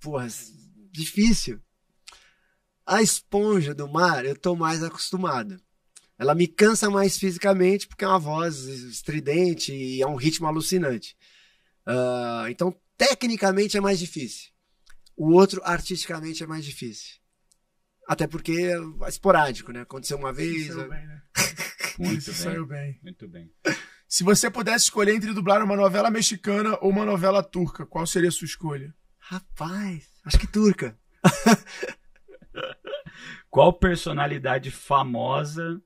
porra, difícil. A esponja do mar eu tô mais acostumado. Ela me cansa mais fisicamente porque é uma voz estridente e é um ritmo alucinante. Uh, então, tecnicamente é mais difícil. O outro, artisticamente, é mais difícil. Até porque é esporádico, né? Aconteceu uma vez. saiu né? bem, né? [laughs] Muito bem. saiu bem. Muito bem. Se você pudesse escolher entre dublar uma novela mexicana ou uma novela turca, qual seria a sua escolha? Rapaz, acho que turca. [laughs] qual personalidade famosa.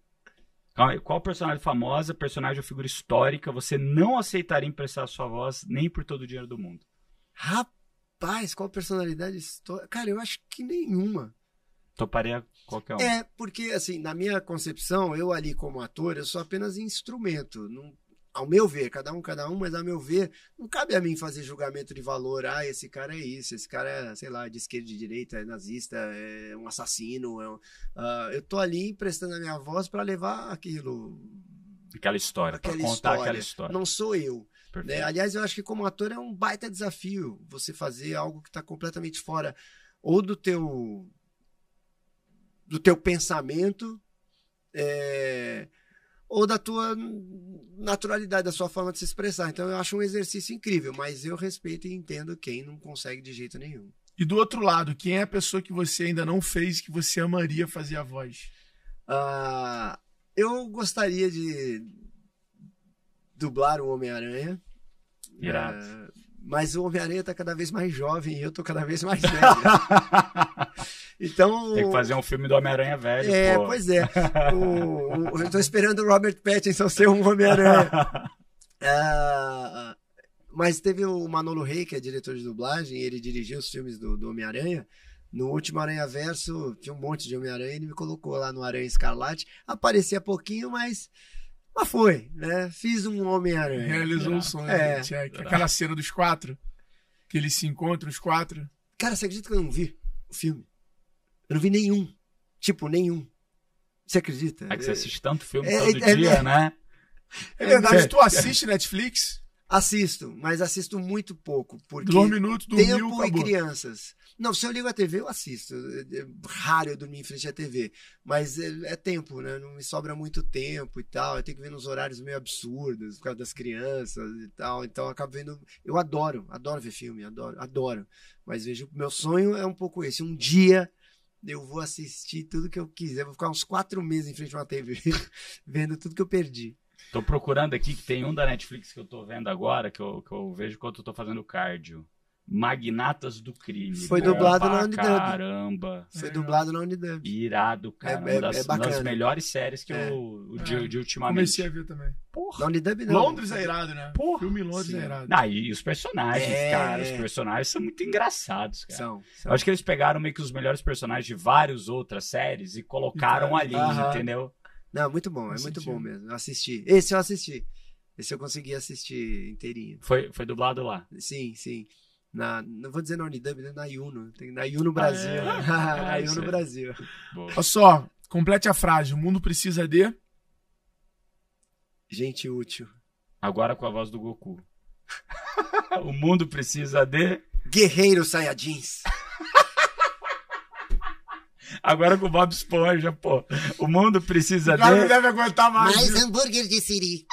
Qual personagem famosa, personagem ou figura histórica você não aceitaria emprestar sua voz nem por todo o dinheiro do mundo? Rapaz, qual personalidade histórica? Cara, eu acho que nenhuma. Toparia qualquer um. É, porque, assim, na minha concepção, eu ali como ator, eu sou apenas instrumento. Não, ao meu ver, cada um, cada um, mas ao meu ver, não cabe a mim fazer julgamento de valor. Ah, esse cara é isso, esse cara é, sei lá, de esquerda, de direita, é nazista, é um assassino. É um... Uh, eu tô ali prestando a minha voz para levar aquilo. Aquela história, para contar história. aquela história. Não sou eu. Né? Aliás, eu acho que como ator é um baita desafio você fazer algo que está completamente fora ou do teu do teu pensamento é, ou da tua naturalidade, da sua forma de se expressar. Então eu acho um exercício incrível, mas eu respeito e entendo quem não consegue de jeito nenhum. E do outro lado, quem é a pessoa que você ainda não fez que você amaria fazer a voz? Ah, eu gostaria de dublar o Homem-Aranha. Irado. É, mas o Homem-Aranha tá cada vez mais jovem e eu tô cada vez mais [laughs] velho. Então. Tem que fazer um filme do Homem-Aranha velho. É, pô. pois é. Estou eu esperando o Robert Pattinson ser um Homem-Aranha. [laughs] Ah, mas teve o Manolo Rey, que é diretor de dublagem, ele dirigiu os filmes do, do Homem-Aranha. No último Aranha Verso, tinha um monte de Homem-Aranha, ele me colocou lá no Aranha Escarlate. Aparecia pouquinho, mas. Mas foi, né? Fiz um Homem-Aranha. Realizou um é. sonho, né, é. Aquela cena dos quatro, que eles se encontram, os quatro. Cara, você acredita que eu não vi o filme? Eu não vi nenhum. Tipo, nenhum. Você acredita? É que você assiste tanto filme é, todo é, é dia, é, né? É verdade, é. tu assiste Netflix? Assisto, mas assisto muito pouco. Porque Dois minutos, dormiu, Tempo e crianças. Não, se eu ligo a TV, eu assisto. É, é raro eu dormir em frente à TV. Mas é, é, tempo, né? Não me sobra muito tempo e tal. Eu tenho que ver nos horários meio absurdos, por causa das crianças e tal. Então eu acabo vendo. Eu adoro, adoro ver filme, adoro, adoro. Mas vejo. Meu sonho é um pouco esse. Um dia eu vou assistir tudo que eu quiser. Vou ficar uns quatro meses em frente a uma TV [laughs] vendo tudo que eu perdi. Tô procurando aqui que tem um da Netflix que eu tô vendo agora, que eu, que eu vejo enquanto eu tô fazendo cardio. Magnatas do Crime. Foi dublado na Unidub. Caramba. Foi dublado na Unidub. Irado, cara. É, é, é uma, das, melhores séries que é. eu, de, é. de, ultimamente. Comecei a ver também. Porra. Na Unidub não. Londres é irado, né? Porra. Filme Londres Sim. é irado. Ah, e os personagens, é. cara. Os personagens são muito engraçados, cara. São, são. Eu acho que eles pegaram meio que os melhores personagens de várias outras séries e colocaram uhum. ali, Aham. entendeu? Não, muito bom. É muito bom mesmo. Eu assisti. Esse eu assisti. Esse eu consegui assistir inteirinho. Foi, foi dublado lá? Sim, sim. Na, não vou dizer na Unidub, né? na Yuno, Tem, na Yuno ah, Brasil. Ah, é. [laughs] na Uno Brasil. Olha só, complete a frase. O mundo precisa de. Gente útil. Agora com a voz do Goku. [laughs] o mundo precisa de. Guerreiro Saiyajins. [laughs] Agora com o Bob Esponja, pô. O mundo precisa dele. não deve aguentar mais. Mais hambúrguer de Siri.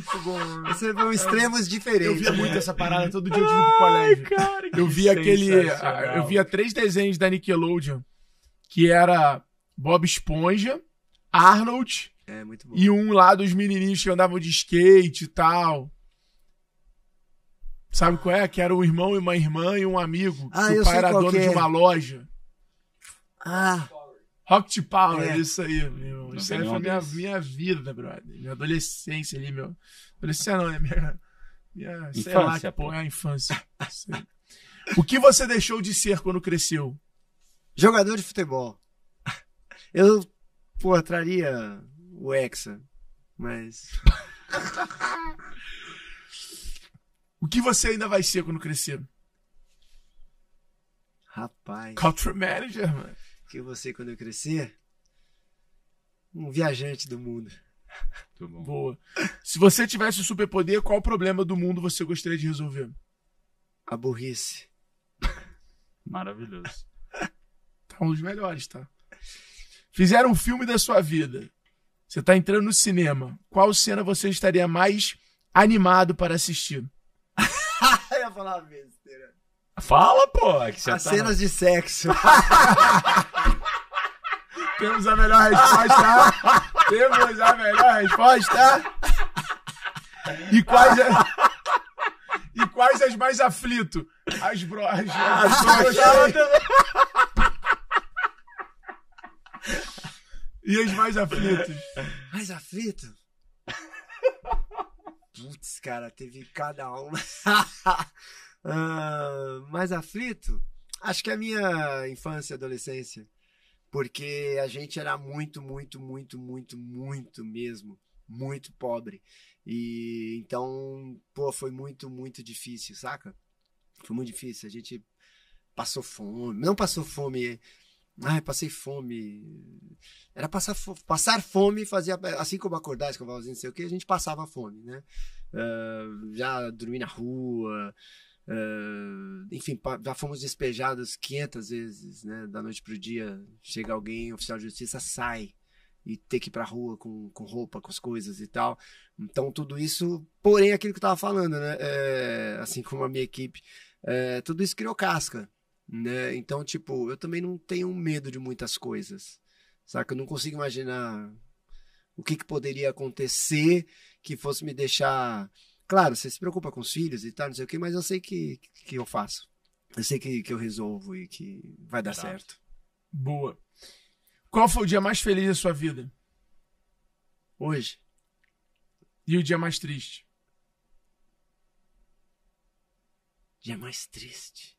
muito bom. Né? Você um extremos diferentes. Eu via muito né? essa parada todo dia eu tive pro colégio. Ai, cara, eu via aquele. Eu via três desenhos da Nickelodeon que era Bob Esponja, Arnold. É, muito bom. E um lá dos menininhos que andavam de skate e tal. Sabe qual é? Que era um irmão e uma irmã e um amigo. Ah, o pai era dono é. de uma loja. Ah. Rock to Power, é. é. isso aí, meu. Isso aí foi minha, minha vida, brother. Minha adolescência ali, meu. Adolescência não, né? Minha, minha infância, sei lá, é a infância. o que você deixou de ser quando cresceu? Jogador de futebol. Eu, pô, traria o Hexa, mas. [laughs] o que você ainda vai ser quando crescer? Rapaz. culture manager, mano que eu vou ser quando eu crescer? Um viajante do mundo. Boa. Se você tivesse o superpoder, qual problema do mundo você gostaria de resolver? A burrice. [laughs] Maravilhoso. Tá um dos melhores, tá? Fizeram um filme da sua vida. Você tá entrando no cinema. Qual cena você estaria mais animado para assistir? [laughs] eu ia falar mesmo. Fala, pô! Que você As tá... cenas de sexo. [laughs] Temos a melhor resposta. Temos a melhor resposta. E quais. É... E quais as mais aflito? As brochas. As brochas. e as mais aflitos? Mais aflito? Putz, cara, teve cada uma. [laughs] uh, mais aflito, acho que a minha infância e adolescência. Porque a gente era muito, muito, muito, muito, muito mesmo. Muito pobre. E então, pô, foi muito, muito difícil, saca? Foi muito difícil. A gente passou fome. Não passou fome. Ai, passei fome. Era passar, fome, passar fome fazia. Assim como acordar, escovar não sei o que, a gente passava fome, né? Uh, já dormi na rua. Uh, enfim, já fomos despejados 500 vezes, né? Da noite pro dia, chega alguém, oficial de justiça, sai e tem que ir pra rua com, com roupa, com as coisas e tal. Então, tudo isso, porém, aquilo que eu tava falando, né? É, assim como a minha equipe, é, tudo isso criou casca, né? Então, tipo, eu também não tenho medo de muitas coisas, saca? Eu não consigo imaginar o que, que poderia acontecer que fosse me deixar Claro, você se preocupa com os filhos e tal, não sei o quê, mas eu sei que, que eu faço. Eu sei que, que eu resolvo e que vai dar tá. certo. Boa. Qual foi o dia mais feliz da sua vida? Hoje. E o dia mais triste? Dia mais triste.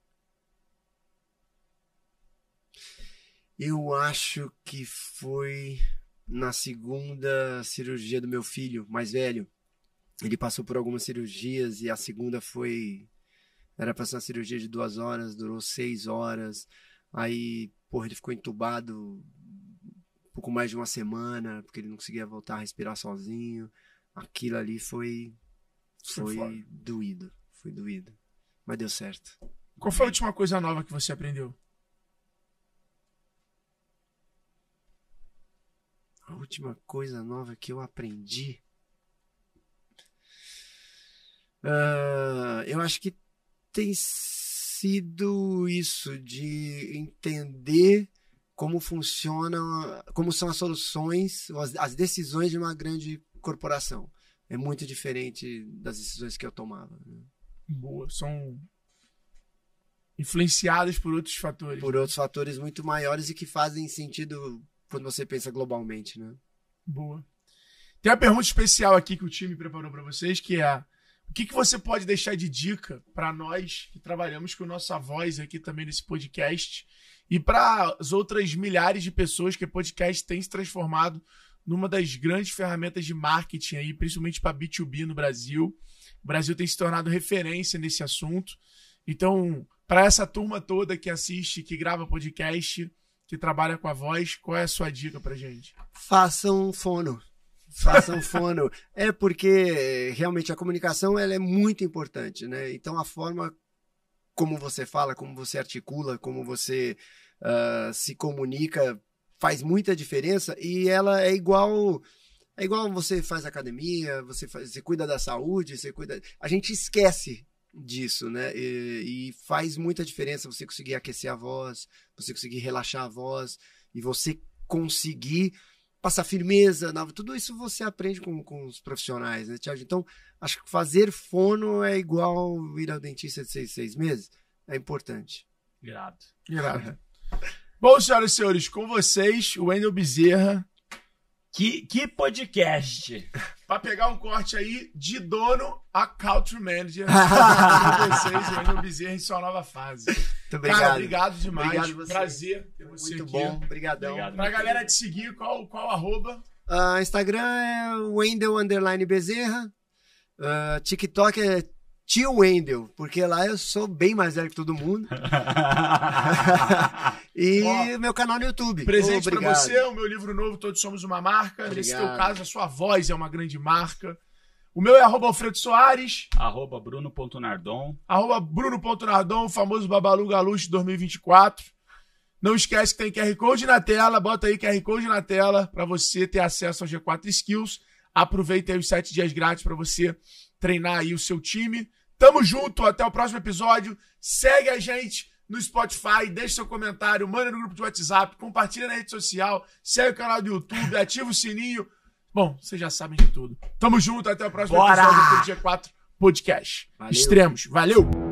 Eu acho que foi na segunda cirurgia do meu filho mais velho. Ele passou por algumas cirurgias e a segunda foi. Era pra ser uma cirurgia de duas horas, durou seis horas. Aí, porra, ele ficou entubado um pouco mais de uma semana, porque ele não conseguia voltar a respirar sozinho. Aquilo ali foi. Foi, foi doído. Foi doído. Mas deu certo. Qual foi a última coisa nova que você aprendeu? A última coisa nova que eu aprendi. Uh, eu acho que tem sido isso de entender como funciona, como são as soluções, as, as decisões de uma grande corporação. É muito diferente das decisões que eu tomava. Né? Boa, são influenciadas por outros fatores. Por outros fatores muito maiores e que fazem sentido quando você pensa globalmente, né? Boa. Tem uma pergunta especial aqui que o time preparou para vocês, que é o que, que você pode deixar de dica para nós que trabalhamos com nossa voz aqui também nesse podcast e para as outras milhares de pessoas que o podcast tem se transformado numa das grandes ferramentas de marketing aí, principalmente para B2B no Brasil. O Brasil tem se tornado referência nesse assunto. Então, para essa turma toda que assiste, que grava podcast, que trabalha com a voz, qual é a sua dica para gente? Façam um fono façam fono. É porque eh, realmente a comunicação ela é muito importante, né? Então a forma como você fala, como você articula, como você uh, se comunica faz muita diferença e ela é igual é igual você faz academia, você faz, você cuida da saúde, você cuida. A gente esquece disso, né? E, e faz muita diferença você conseguir aquecer a voz, você conseguir relaxar a voz e você conseguir passar firmeza, tudo isso você aprende com, com os profissionais, né, Tiago? Então, acho que fazer fono é igual ir ao dentista de seis, seis meses. É importante. Grato. Grato. Bom, senhoras e senhores, com vocês, o Wendel Bezerra, que, que podcast! pra pegar um corte aí de dono a Country Manager. vocês, [laughs] Renan Bezerra, em sua nova fase. Muito obrigado. Cara, obrigado demais. Obrigado você. Prazer ter você Muito aqui. Muito bom, obrigadão. Obrigado. Pra galera te seguir, qual, qual arroba? Uh, Instagram é Wendel Bezerra. Uh, TikTok é tio Wendel, porque lá eu sou bem mais velho que todo mundo. [laughs] e Ó, meu canal no YouTube. Presente para você, o meu livro novo, Todos Somos Uma Marca. Obrigado. Nesse teu caso, a sua voz é uma grande marca. O meu é arroba Alfredo Soares. Arroba Bruno.Nardon. Arroba Bruno.Nardon, o famoso Babalu Galuxo 2024. Não esquece que tem QR Code na tela. Bota aí QR Code na tela para você ter acesso ao G4 Skills. Aproveita aí os sete dias grátis para você treinar aí o seu time. Tamo junto, até o próximo episódio. Segue a gente no Spotify, deixe seu comentário, manda no grupo de WhatsApp, compartilha na rede social, segue o canal do YouTube, ativa o sininho. Bom, vocês já sabem de tudo. Tamo junto, até o próximo Bora! episódio do Dia 4 Podcast. Valeu. Extremos. Valeu!